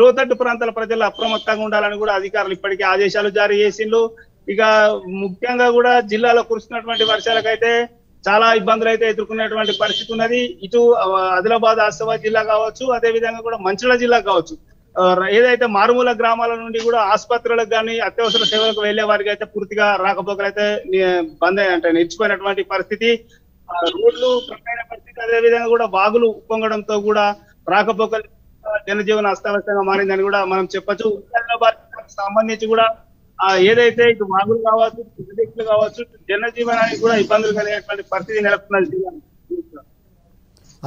S5: లోతట్టు ప్రాంతాల ప్రజలు అప్రమత్తంగా ఉండాలని కూడా అధికారులు ఇప్పటికే ఆదేశాలు జారీ చేసిండ్రు ఇక ముఖ్యంగా కూడా జిల్లాలో కురుస్తున్నటువంటి వర్షాలకైతే చాలా ఇబ్బందులు అయితే ఎదుర్కొనేటువంటి పరిస్థితి ఉన్నది ఇటు ఆదిలాబాద్ ఆసిఫాబాద్ జిల్లా కావచ్చు అదే విధంగా కూడా మంచిర్యాల జిల్లా కావచ్చు ఏదైతే మారుమూల గ్రామాల నుండి కూడా ఆసుపత్రులకు కానీ అత్యవసర సేవలకు వెళ్లే వారికి అయితే పూర్తిగా రాకపోకలు అయితే బంద్ అంటే నిలిచిపోయినటువంటి పరిస్థితి రోడ్లు ప్రమైన పరిస్థితి అదే విధంగా కూడా వాగులు ఉప్పొంగడంతో కూడా రాకపోకలు జనజీవన అస్తవ్యస్తంగా మారిందని కూడా మనం చెప్పచ్చు సంబంధించి కూడా ఆ ఏదైతే ఇటు వాగులు కావచ్చు ప్రాజెక్టులు కావచ్చు జనజీవనానికి కూడా ఇబ్బందులు కలిగేటువంటి పరిస్థితి నెలకొన్నది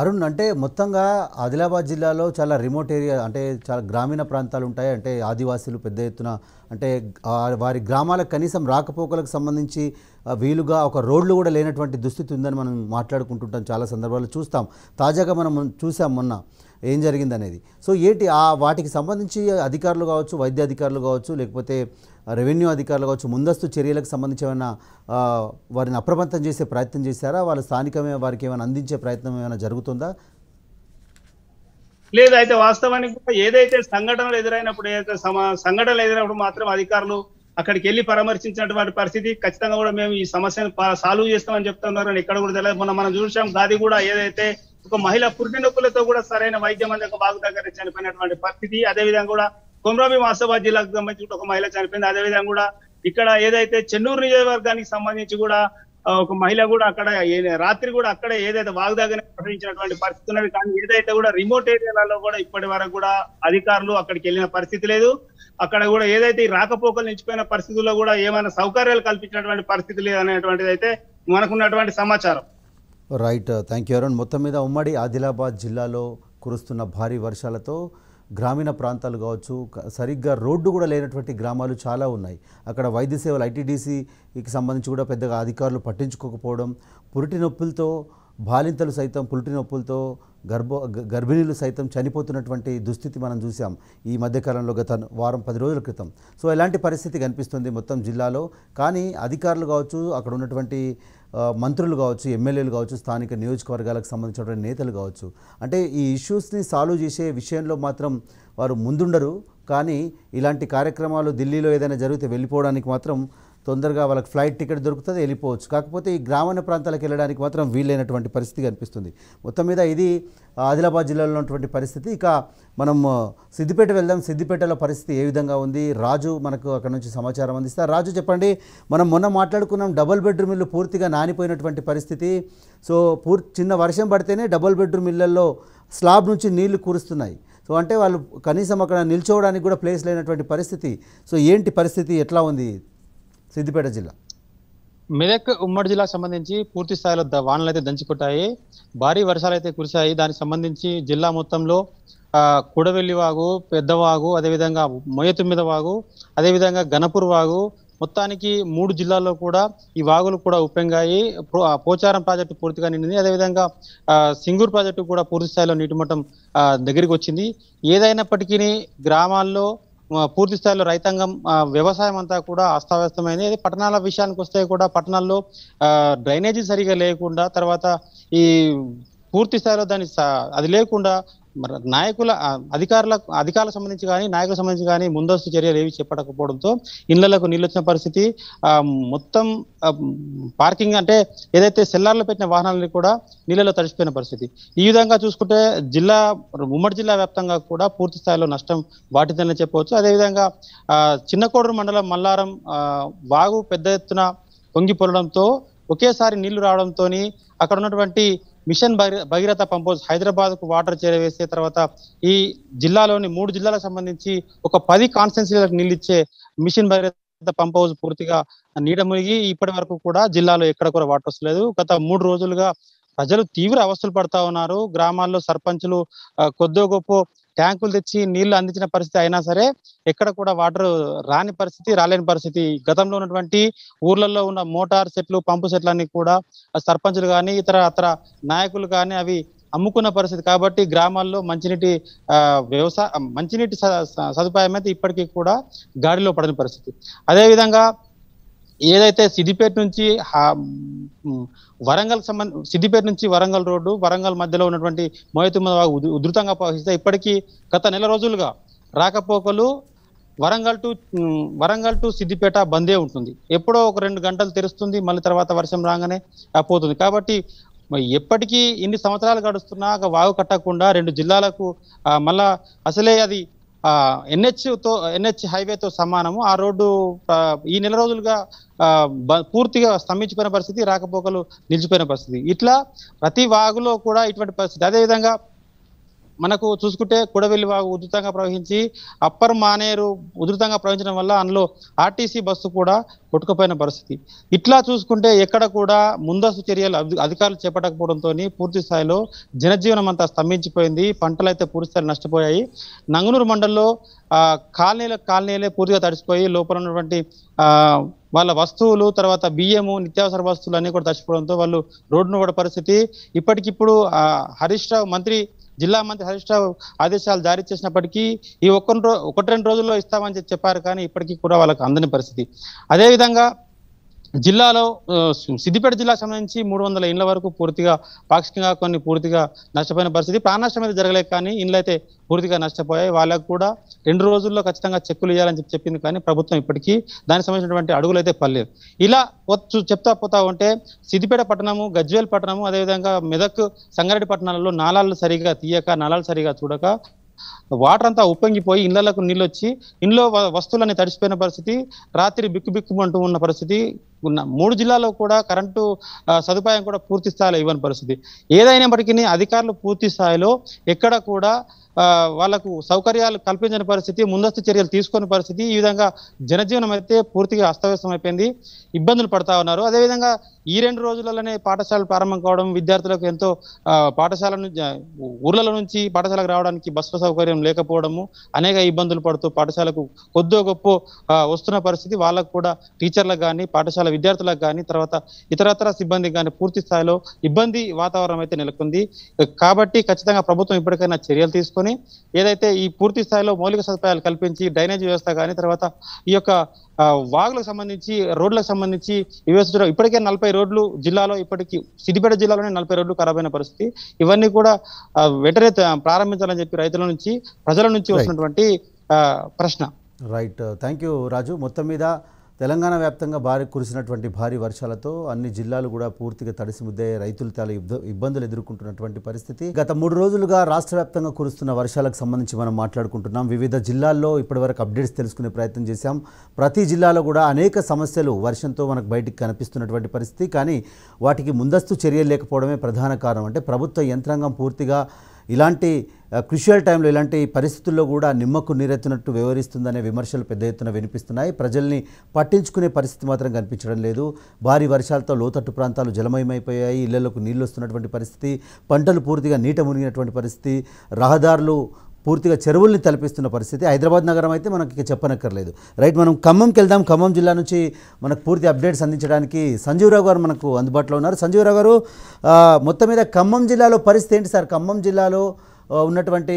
S1: అరుణ్ అంటే మొత్తంగా ఆదిలాబాద్ జిల్లాలో చాలా రిమోట్ ఏరియా అంటే చాలా గ్రామీణ ప్రాంతాలు ఉంటాయి అంటే ఆదివాసీలు పెద్ద ఎత్తున అంటే వారి గ్రామాలకు కనీసం రాకపోకలకు సంబంధించి వీలుగా ఒక రోడ్లు కూడా లేనటువంటి దుస్థితి ఉందని మనం మాట్లాడుకుంటుంటాం చాలా సందర్భాల్లో చూస్తాం తాజాగా మనం చూసాం మొన్న ఏం జరిగిందనేది సో ఏంటి ఆ వాటికి సంబంధించి అధికారులు కావచ్చు వైద్య అధికారులు కావచ్చు లేకపోతే రెవెన్యూ అధికారులు కావచ్చు ముందస్తు చర్యలకు సంబంధించి ఏమైనా వారిని అప్రమత్తం చేసే ప్రయత్నం చేశారా వాళ్ళ స్థానికమే వారికి ఏమైనా అందించే ప్రయత్నం ఏమైనా జరుగుతుందా
S5: లేదు అయితే వాస్తవానికి కూడా ఏదైతే సంఘటనలు ఎదురైనప్పుడు ఏదైతే సంఘటనలు ఎదురైనప్పుడు మాత్రం అధికారులు అక్కడికి వెళ్ళి పరామర్శించినటువంటి పరిస్థితి ఖచ్చితంగా కూడా మేము ఈ సమస్యను సాల్వ్ చేస్తామని చెప్తున్నారు ఇక్కడ కూడా తెలియదు మొన్న మనం చూసాం దాది కూడా ఏదైతే ఒక మహిళ పురిటి కూడా సరైన వైద్యం అందక బాగు దగ్గర చనిపోయినటువంటి పరిస్థితి అదేవిధంగా కూడా కొమరాబి వాస్తవాబాద్ జిల్లాకు సంబంధించి ఒక మహిళ చనిపోయింది అదేవిధంగా కూడా ఇక్కడ ఏదైతే చెన్నూరు నియోజకవర్గానికి సంబంధించి కూడా ఒక మహిళ కూడా అక్కడ రాత్రి కూడా అక్కడ ఏదైతే వాగ్దాగానే ప్రకటించినటువంటి పరిస్థితి ఉన్నది కానీ ఏదైతే కూడా రిమోట్ ఏరియాలలో కూడా ఇప్పటి వరకు కూడా అధికారులు అక్కడికి వెళ్ళిన పరిస్థితి లేదు అక్కడ కూడా ఏదైతే రాకపోకలు నిలిచిపోయిన పరిస్థితుల్లో కూడా ఏమైనా సౌకర్యాలు కల్పించినటువంటి పరిస్థితి అనేటువంటిది అయితే మనకున్నటువంటి
S1: సమాచారం రైట్ థ్యాంక్ యూ అరుణ్ మొత్తం మీద ఉమ్మడి ఆదిలాబాద్ జిల్లాలో కురుస్తున్న భారీ వర్షాలతో గ్రామీణ ప్రాంతాలు కావచ్చు సరిగ్గా రోడ్డు కూడా లేనటువంటి గ్రామాలు చాలా ఉన్నాయి అక్కడ వైద్య సేవలు ఐటీడీసీకి సంబంధించి కూడా పెద్దగా అధికారులు పట్టించుకోకపోవడం పురిటి నొప్పులతో బాలింతలు సైతం పులిటి నొప్పులతో గర్భ గర్భిణీలు సైతం చనిపోతున్నటువంటి దుస్థితి మనం చూసాం ఈ మధ్యకాలంలో గత వారం పది రోజుల క్రితం సో ఇలాంటి పరిస్థితి కనిపిస్తుంది మొత్తం జిల్లాలో కానీ అధికారులు కావచ్చు అక్కడ ఉన్నటువంటి మంత్రులు కావచ్చు ఎమ్మెల్యేలు కావచ్చు స్థానిక నియోజకవర్గాలకు సంబంధించినటువంటి నేతలు కావచ్చు అంటే ఈ ఇష్యూస్ని సాల్వ్ చేసే విషయంలో మాత్రం వారు ముందుండరు కానీ ఇలాంటి కార్యక్రమాలు ఢిల్లీలో ఏదైనా జరిగితే వెళ్ళిపోవడానికి మాత్రం తొందరగా వాళ్ళకి ఫ్లైట్ టికెట్ దొరుకుతుంది వెళ్ళిపోవచ్చు కాకపోతే ఈ గ్రామీణ ప్రాంతాలకు వెళ్ళడానికి మాత్రం వీలైనటువంటి పరిస్థితి కనిపిస్తుంది మొత్తం మీద ఇది ఆదిలాబాద్ జిల్లాలో ఉన్నటువంటి పరిస్థితి ఇక మనం సిద్దిపేట వెళ్దాం సిద్దిపేటలో పరిస్థితి ఏ విధంగా ఉంది రాజు మనకు అక్కడ నుంచి సమాచారం అందిస్తారు రాజు చెప్పండి మనం మొన్న మాట్లాడుకున్నాం డబుల్ బెడ్రూమ్ ఇల్లు పూర్తిగా నానిపోయినటువంటి పరిస్థితి సో పూర్ చిన్న వర్షం పడితేనే డబుల్ బెడ్రూమ్ ఇళ్లలో స్లాబ్ నుంచి నీళ్లు కురుస్తున్నాయి సో అంటే వాళ్ళు కనీసం అక్కడ నిల్చోవడానికి కూడా ప్లేస్ లేనటువంటి పరిస్థితి సో ఏంటి పరిస్థితి ఎట్లా ఉంది సిద్దిపేట జిల్లా
S6: మెదక్ ఉమ్మడి జిల్లా సంబంధించి పూర్తి స్థాయిలో వానలు అయితే దంచుకుంటాయి భారీ వర్షాలు అయితే కురిశాయి దానికి సంబంధించి జిల్లా మొత్తంలో కుడవెల్లి వాగు పెద్దవాగు అదేవిధంగా మొయ్యతుమ్మిద వాగు అదేవిధంగా గణపూర్ వాగు మొత్తానికి మూడు జిల్లాల్లో కూడా ఈ వాగులు కూడా ఉప్పెంగాయి పోచారం ప్రాజెక్టు పూర్తిగా నిండింది అదేవిధంగా సింగూర్ ప్రాజెక్టు కూడా పూర్తి స్థాయిలో నీటి మట్టం దగ్గరికి వచ్చింది ఏదైనప్పటికీ గ్రామాల్లో పూర్తి స్థాయిలో రైతాంగం వ్యవసాయం అంతా కూడా అస్తవ్యస్తమైంది అది పట్టణాల విషయానికి వస్తే కూడా పట్టణాల్లో డ్రైనేజీ సరిగా లేకుండా తర్వాత ఈ పూర్తి స్థాయిలో దాని అది లేకుండా నాయకుల అధికారుల అధికారులకు సంబంధించి కానీ నాయకులకు సంబంధించి కానీ ముందస్తు చర్యలు ఏవి చెప్పకపోవడంతో ఇళ్ళలకు నీళ్ళు వచ్చిన పరిస్థితి మొత్తం పార్కింగ్ అంటే ఏదైతే సెల్లార్లో పెట్టిన వాహనాలని కూడా నీళ్ళలో తడిచిపోయిన పరిస్థితి ఈ విధంగా చూసుకుంటే జిల్లా ఉమ్మడి జిల్లా వ్యాప్తంగా కూడా పూర్తి స్థాయిలో నష్టం వాటిదనే చెప్పవచ్చు అదేవిధంగా చిన్నకోడూరు మండలం మల్లారం వాగు పెద్ద ఎత్తున పొంగి ఒకేసారి నీళ్లు రావడంతో అక్కడ ఉన్నటువంటి మిషన్ భగీరథ పంపోజ్ హైదరాబాద్ కు వాటర్ చేరవేసే తర్వాత ఈ జిల్లాలోని మూడు జిల్లాలకు సంబంధించి ఒక పది కాన్స్టెన్సీలకు నిలిచ్చే మిషన్ భగీరథ పంప్ హౌస్ పూర్తిగా నీడ మునిగి ఇప్పటి వరకు కూడా జిల్లాలో ఎక్కడ కూడా వాటర్ వస్తలేదు గత మూడు రోజులుగా ప్రజలు తీవ్ర అవస్థలు పడతా ఉన్నారు గ్రామాల్లో సర్పంచులు కొద్దో గొప్ప ట్యాంకులు తెచ్చి నీళ్లు అందించిన పరిస్థితి అయినా సరే ఎక్కడ కూడా వాటర్ రాని పరిస్థితి రాలేని పరిస్థితి గతంలో ఉన్నటువంటి ఊర్లలో ఉన్న మోటార్ సెట్లు పంపు సెట్లన్నీ కూడా సర్పంచులు కానీ ఇతర అతర నాయకులు కానీ అవి అమ్ముకున్న పరిస్థితి కాబట్టి గ్రామాల్లో మంచినీటి వ్యవసాయ మంచినీటి సదుపాయం అయితే ఇప్పటికీ కూడా గాడిలో పడిన పరిస్థితి అదేవిధంగా ఏదైతే సిద్దిపేట నుంచి వరంగల్ సంబంధ సిద్దిపేట నుంచి వరంగల్ రోడ్డు వరంగల్ మధ్యలో ఉన్నటువంటి మోయతుమ్మ ఉధృతంగా ప్రవహిస్తే ఇప్పటికీ గత నెల రోజులుగా రాకపోకలు వరంగల్ టు వరంగల్ టు సిద్దిపేట బందే ఉంటుంది ఎప్పుడో ఒక రెండు గంటలు తెరుస్తుంది మళ్ళీ తర్వాత వర్షం రాగానే పోతుంది కాబట్టి ఎప్పటికీ ఇన్ని సంవత్సరాలు గడుస్తున్నా వాగు కట్టకుండా రెండు జిల్లాలకు మళ్ళా అసలే అది ఆ ఎన్హెచ్ హైవేతో సమానము ఆ రోడ్డు ఈ నెల రోజులుగా పూర్తిగా స్తంభించిపోయిన పరిస్థితి రాకపోకలు నిలిచిపోయిన పరిస్థితి ఇట్లా ప్రతి వాగులో కూడా ఇటువంటి పరిస్థితి అదేవిధంగా మనకు చూసుకుంటే కుడవెల్లి వాగు ఉధృతంగా ప్రవహించి అప్పర్ మానేరు ఉధృతంగా ప్రవహించడం వల్ల అందులో ఆర్టీసీ బస్సు కూడా కొట్టుకుపోయిన పరిస్థితి ఇట్లా చూసుకుంటే ఎక్కడ కూడా ముందస్తు చర్యలు అధికారులు చేపట్టకపోవడంతో పూర్తి స్థాయిలో జనజీవనం అంతా స్తంభించిపోయింది పంటలు అయితే పూర్తి స్థాయి నష్టపోయాయి నంగునూరు మండలంలో కాలనీల కాలనీలే పూర్తిగా తడిసిపోయి లోపల ఉన్నటువంటి వాళ్ళ వస్తువులు తర్వాత బియ్యము నిత్యావసర వస్తువులు అన్నీ కూడా తడిచిపోవడంతో వాళ్ళు రోడ్డును కూడా పరిస్థితి ఇప్పటికిప్పుడు హరీష్ రావు మంత్రి జిల్లా మంత్రి హరీష్ రావు ఆదేశాలు జారీ చేసినప్పటికీ ఈ ఒక్క ఒకటి రెండు రోజుల్లో ఇస్తామని చెప్పారు కానీ ఇప్పటికీ కూడా వాళ్ళకు అందని పరిస్థితి అదేవిధంగా జిల్లాలో సిద్దిపేట జిల్లా సంబంధించి మూడు వందల ఇండ్ల వరకు పూర్తిగా పాక్షికంగా కొన్ని పూర్తిగా నష్టపోయిన పరిస్థితి ప్రాణనష్టం అయితే జరగలేదు కానీ ఇండ్లు అయితే పూర్తిగా నష్టపోయాయి వాళ్ళకు కూడా రెండు రోజుల్లో ఖచ్చితంగా చెక్కులు ఇవ్వాలని చెప్పి చెప్పింది కానీ ప్రభుత్వం ఇప్పటికీ దానికి సంబంధించినటువంటి అడుగులు అయితే పర్లేదు ఇలా చెప్తా పోతా ఉంటే సిద్దిపేట పట్టణము గజ్వేల్ పట్టణము అదేవిధంగా మెదక్ సంగారెడ్డి పట్టణాలలో నాళాలు సరిగా తీయక నాళాలు సరిగా చూడక వాటర్ అంతా ఉప్పొంగిపోయి ఇళ్లకు నీళ్ళు వచ్చి ఇంట్లో వస్తువులన్నీ తడిసిపోయిన పరిస్థితి రాత్రి బిక్కుబిక్కుమంటూ ఉన్న పరిస్థితి ఉన్న మూడు జిల్లాలో కూడా కరెంటు సదుపాయం కూడా పూర్తి స్థాయిలో ఇవ్వని పరిస్థితి ఏదైనప్పటికీ అధికారులు పూర్తి స్థాయిలో ఎక్కడ కూడా వాళ్ళకు సౌకర్యాలు కల్పించని పరిస్థితి ముందస్తు చర్యలు తీసుకొని పరిస్థితి ఈ విధంగా జనజీవనం అయితే పూర్తిగా అస్తవ్యస్తం అయిపోయింది ఇబ్బందులు పడతా ఉన్నారు అదేవిధంగా ఈ రెండు రోజులలోనే పాఠశాలలు ప్రారంభం కావడం విద్యార్థులకు ఎంతో పాఠశాల నుంచి ఊర్ల నుంచి పాఠశాలకు రావడానికి బస్సు సౌకర్యం లేకపోవడము అనేక ఇబ్బందులు పడుతూ పాఠశాలకు కొద్దో గొప్ప వస్తున్న పరిస్థితి వాళ్ళకు కూడా టీచర్లకు కానీ పాఠశాల విద్యార్థులకు కానీ తర్వాత ఇతరతర సిబ్బందికి కానీ పూర్తి స్థాయిలో ఇబ్బంది వాతావరణం అయితే నెలకొంది కాబట్టి ఖచ్చితంగా ప్రభుత్వం ఇప్పటికైనా చర్యలు తీసుకొని ఏదైతే ఈ పూర్తి స్థాయిలో మౌలిక సదుపాయాలు కల్పించి డ్రైనేజ్ వ్యవస్థ కానీ తర్వాత ఈ యొక్క వాగులకు సంబంధించి రోడ్లకు సంబంధించి ఇవి ఇప్పటికే నలభై నలభై రోడ్లు జిల్లాలో ఇప్పటికి సిద్దిపేట జిల్లాలోనే నలభై రోడ్లు ఖరాబ్ అయిన పరిస్థితి ఇవన్నీ కూడా వెంటనే ప్రారంభించాలని చెప్పి రైతుల నుంచి
S1: ప్రజల నుంచి వస్తున్నటువంటి ప్రశ్న రైట్ థ్యాంక్ యూ రాజు మొత్తం మీద తెలంగాణ వ్యాప్తంగా భారీ కురిసినటువంటి భారీ వర్షాలతో అన్ని జిల్లాలు కూడా పూర్తిగా తడిసిముద్దే రైతులు చాలా ఇబ్బందులు ఎదుర్కొంటున్నటువంటి పరిస్థితి గత మూడు రోజులుగా రాష్ట్ర వ్యాప్తంగా కురుస్తున్న వర్షాలకు సంబంధించి మనం మాట్లాడుకుంటున్నాం వివిధ జిల్లాల్లో ఇప్పటివరకు అప్డేట్స్ తెలుసుకునే ప్రయత్నం చేశాం ప్రతి జిల్లాలో కూడా అనేక సమస్యలు వర్షంతో మనకు బయటికి కనిపిస్తున్నటువంటి పరిస్థితి కానీ వాటికి ముందస్తు చర్యలు లేకపోవడమే ప్రధాన కారణం అంటే ప్రభుత్వ యంత్రాంగం పూర్తిగా ఇలాంటి క్రిషియల్ టైంలో ఇలాంటి పరిస్థితుల్లో కూడా నిమ్మకు నీరెత్తినట్టు వ్యవహరిస్తుందనే విమర్శలు పెద్ద ఎత్తున వినిపిస్తున్నాయి ప్రజల్ని పట్టించుకునే పరిస్థితి మాత్రం కనిపించడం లేదు భారీ వర్షాలతో లోతట్టు ప్రాంతాలు జలమయమైపోయాయి ఇళ్లలకు నీళ్లు వస్తున్నటువంటి పరిస్థితి పంటలు పూర్తిగా నీట మునిగినటువంటి పరిస్థితి రహదారులు పూర్తిగా చెరువుల్ని తలపిస్తున్న పరిస్థితి హైదరాబాద్ నగరం అయితే మనకి చెప్పనక్కర్లేదు రైట్ మనం ఖమ్మంకి వెళ్దాం ఖమ్మం జిల్లా నుంచి మనకు పూర్తి అప్డేట్స్ అందించడానికి సంజీవరావు గారు మనకు అందుబాటులో ఉన్నారు సంజీవరావు గారు మొత్తం మీద ఖమ్మం జిల్లాలో పరిస్థితి ఏంటి సార్ ఖమ్మం జిల్లాలో ఉన్నటువంటి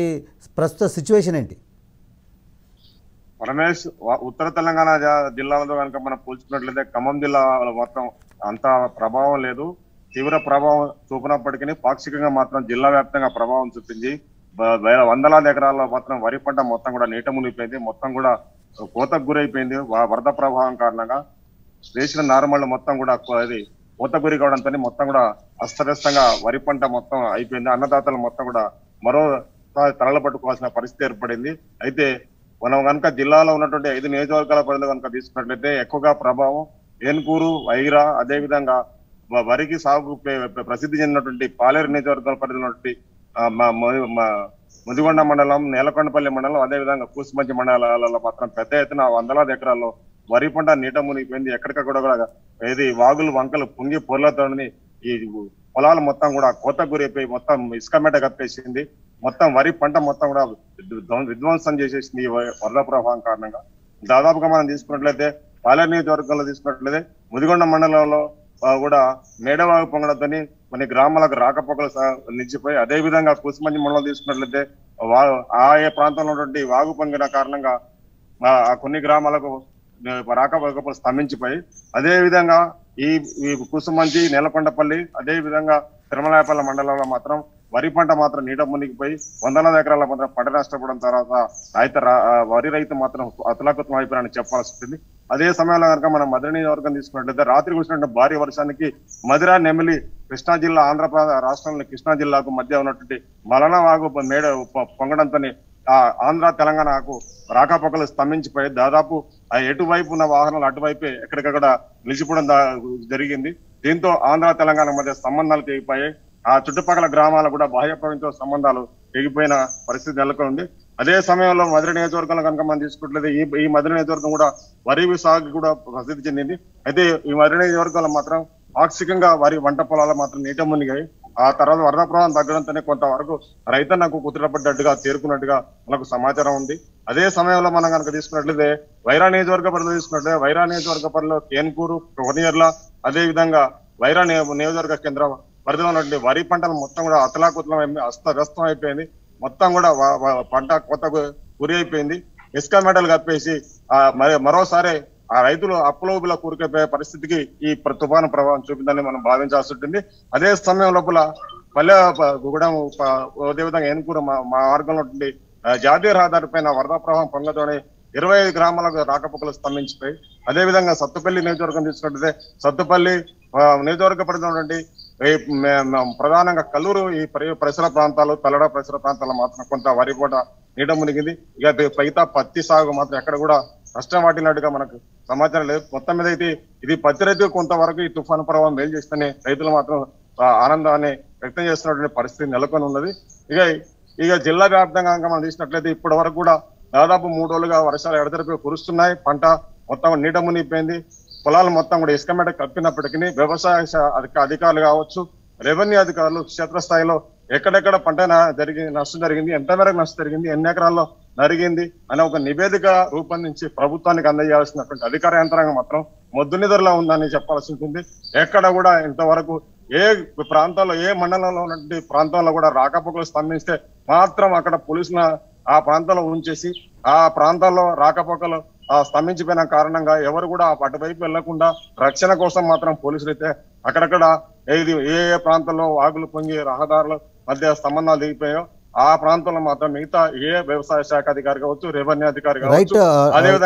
S1: ప్రస్తుత సిచ్యువేషన్ ఏంటి
S7: రమేష్ ఉత్తర తెలంగాణ జిల్లాలతో కనుక మనం పోల్చుకున్నట్లయితే ఖమ్మం జిల్లా మొత్తం అంత ప్రభావం లేదు తీవ్ర ప్రభావం చూపినప్పటికీ పాక్షికంగా మాత్రం జిల్లా వ్యాప్తంగా ప్రభావం చూపింది వేల వందలాది ఎకరాల్లో మాత్రం వరి పంట మొత్తం కూడా నీట మునిగిపోయింది మొత్తం కూడా కోతకు గురైపోయింది వరద ప్రభావం కారణంగా వేసిన నార్మల్ మొత్తం కూడా అది కోత గురి కావడంతో మొత్తం కూడా అస్తవ్యస్తంగా వరి పంట మొత్తం అయిపోయింది అన్నదాతలు మొత్తం కూడా మరో తరలి పట్టుకోవాల్సిన పరిస్థితి ఏర్పడింది అయితే మనం కనుక జిల్లాలో ఉన్నటువంటి ఐదు నియోజకవర్గాల పరిధిలో కనుక తీసుకున్నట్లయితే ఎక్కువగా ప్రభావం ఏన్కూరు వైరా అదేవిధంగా వరికి సాగు ప్రసిద్ధి చెందినటువంటి పాలేరు నియోజకవర్గాల పరిధిలో ముదిగొండ మండలం నేలకొండపల్లి మండలం అదేవిధంగా కూసుమంచి మండలాలలో మాత్రం పెద్ద ఎత్తున వందలాది ఎకరాల్లో వరి పంట నీట మునిగిపోయింది ఎక్కడికక్కడ కూడా ఇది వాగులు వంకలు పొంగి పొరలతోని ఈ పొలాలు మొత్తం కూడా కోత గురైపోయి మొత్తం ఇసుక మేట కప్పేసింది మొత్తం వరి పంట మొత్తం కూడా విధ్వంసం చేసేసింది ఈ వరద ప్రభావం కారణంగా దాదాపుగా మనం తీసుకున్నట్లయితే పాలర్ నియోజకవర్గంలో తీసుకున్నట్లయితే ముదిగొండ మండలంలో కూడా మేడవాగు పొంగడంతోని కొన్ని గ్రామాలకు రాకపోకలు నిలిచిపోయి అదే విధంగా కుసుమంది మండలం తీసుకున్నట్లయితే ఆయా ప్రాంతంలో ఉన్నటువంటి వాగు పొంగిన కారణంగా కొన్ని గ్రామాలకు రాకపోకలు స్తంభించిపోయి అదేవిధంగా ఈ ఈ కుసుమంచి నేలకొండపల్లి అదే విధంగా తిరుమలాయపల్లి మండలంలో మాత్రం వరి పంట మాత్రం నీట మునిగిపోయి వందల ఎకరాల మాత్రం పంట నష్టపోవడం తర్వాత రైతు వరి రైతు మాత్రం అతులాకృతం అయిపోయారని చెప్పాల్సి ఉంటుంది అదే సమయంలో కనుక మనం మధుర నియోజకవర్గం తీసుకున్నట్లయితే రాత్రి కూర్చున్న భారీ వర్షానికి మధుర నెమిలి కృష్ణా జిల్లా ఆంధ్రప్రదేశ్ రాష్ట్రంలో కృష్ణా జిల్లాకు మధ్య ఉన్నటువంటి మలనవాగు మేడ పొంగడంతో ఆంధ్ర తెలంగాణకు రాకపోకలు స్తంభించిపోయి దాదాపు ఎటువైపు ఉన్న వాహనాలు అటువైపే ఎక్కడికక్కడ నిలిచిపోవడం జరిగింది దీంతో ఆంధ్ర తెలంగాణ మధ్య సంబంధాలు తెగిపోయాయి ఆ చుట్టుపక్కల గ్రామాలు కూడా బాహ్య ప్రపంచ సంబంధాలు తెగిపోయిన పరిస్థితి నెలకొంది అదే సమయంలో మధుర నియోజకవర్గంలో కనుక మనం తీసుకుంటలేదు ఈ ఈ మధుర నియోజకవర్గం కూడా వరి సాగు కూడా ప్రసిద్ధి చెందింది అయితే ఈ మధుర నియోజకవర్గంలో మాత్రం పాక్షికంగా వరి వంట పొలాలు మాత్రం నీట మునిగాయి ఆ తర్వాత ప్రవాహం తగ్గడంతోనే కొంతవరకు రైతు నాకు కుదిరపడ్డట్టుగా తేరుకున్నట్టుగా మనకు సమాచారం ఉంది అదే సమయంలో మనం కనుక తీసుకున్నట్లయితే వైరా నియోజకవర్గ పరిధిలో తీసుకున్నట్లయితే వైరా నియోజకవర్గ పరిధిలో కేన్కూరు కొనియర్ల అదేవిధంగా వైరా నియోజకవర్గ కేంద్ర పరిధిలో ఉన్నటువంటి వరి పంటలు మొత్తం కూడా అతలాకుతలం అస్తవ్యస్తం అయిపోయింది మొత్తం కూడా పంట కొత్త గురి అయిపోయింది ఇసుక మెటల్ కప్పేసి మరోసారి ఆ రైతులు అప్పులోపుల కూరుకుపోయే పరిస్థితికి ఈ తుఫాను ప్రభావం చూపిందని మనం భావించాల్సి ఉంటుంది అదే సమయం లోపల మళ్ళీ అదే అదేవిధంగా ఏనుకూరు మా మార్గంలో ఉంటుంది జాతీయ రహదారి పైన వరద ప్రవాహం పనులతోనే ఇరవై ఐదు గ్రామాలకు రాకపోకలు స్తంభించిపోయి అదేవిధంగా సత్తుపల్లి నియోజకవర్గం తీసుకుంటే సత్తుపల్లి నియోజకవర్గ పరిధినటువంటి ప్రధానంగా కల్లూరు ఈ పరిసర ప్రాంతాలు తల్లడ పరిసర ప్రాంతాలు మాత్రం కొంత వరి కూడా నీట మునిగింది ఇక మిగతా పత్తి సాగు మాత్రం ఎక్కడ కూడా నష్టం వాటినట్టుగా మనకు సమాచారం లేదు మొత్తం మీద అయితే ఇది పత్తి రైతు కొంతవరకు ఈ తుఫాను ప్రభావం మేలు చేస్తేనే రైతులు మాత్రం ఆనందాన్ని వ్యక్తం చేస్తున్నటువంటి పరిస్థితి నెలకొని ఉన్నది ఇక ఇక జిల్లా వ్యాప్తంగా మనం చూసినట్లయితే ఇప్పటి వరకు కూడా దాదాపు మూడు రోజులుగా వర్షాలు ఎడతెరిపి కురుస్తున్నాయి పంట మొత్తం నీట మునిగిపోయింది పొలాలు మొత్తం కూడా ఇసుక మేడ కప్పినప్పటికీ వ్యవసాయ అధికారులు కావచ్చు రెవెన్యూ అధికారులు క్షేత్రస్థాయిలో ఎక్కడెక్కడ పంట జరిగింది నష్టం జరిగింది ఎంత మేరకు నష్టం జరిగింది ఎన్ని ఎకరాల్లో జరిగింది అనే ఒక నివేదిక రూపొందించి ప్రభుత్వానికి అందజేయాల్సినటువంటి అధికార యంత్రాంగం మాత్రం మొద్దు నిధుల్లో ఉందని చెప్పాల్సి ఉంటుంది ఎక్కడ కూడా ఇంతవరకు ఏ ప్రాంతాల్లో ఏ మండలంలో ఉన్నటువంటి ప్రాంతాల్లో కూడా రాకపోకలు స్తంభిస్తే మాత్రం అక్కడ పోలీసులను ఆ ప్రాంతంలో ఉంచేసి ఆ ప్రాంతాల్లో రాకపోకలు స్తంభించిపోయిన కారణంగా ఎవరు కూడా అటువైపు వెళ్లకుండా రక్షణ కోసం మాత్రం పోలీసులు అయితే అక్కడక్కడ ఏది ఏ ఏ ప్రాంతంలో వాగులు పొంగి రహదారులు మధ్య సంబంధాలు దిగిపోయాయో ఆ ప్రాంతంలో మాత్రం మిగతా ఏ వ్యవసాయ శాఖ అధికారి కావచ్చు రెవెన్యూ అధికారి కావచ్చు uh, అదేవిధంగా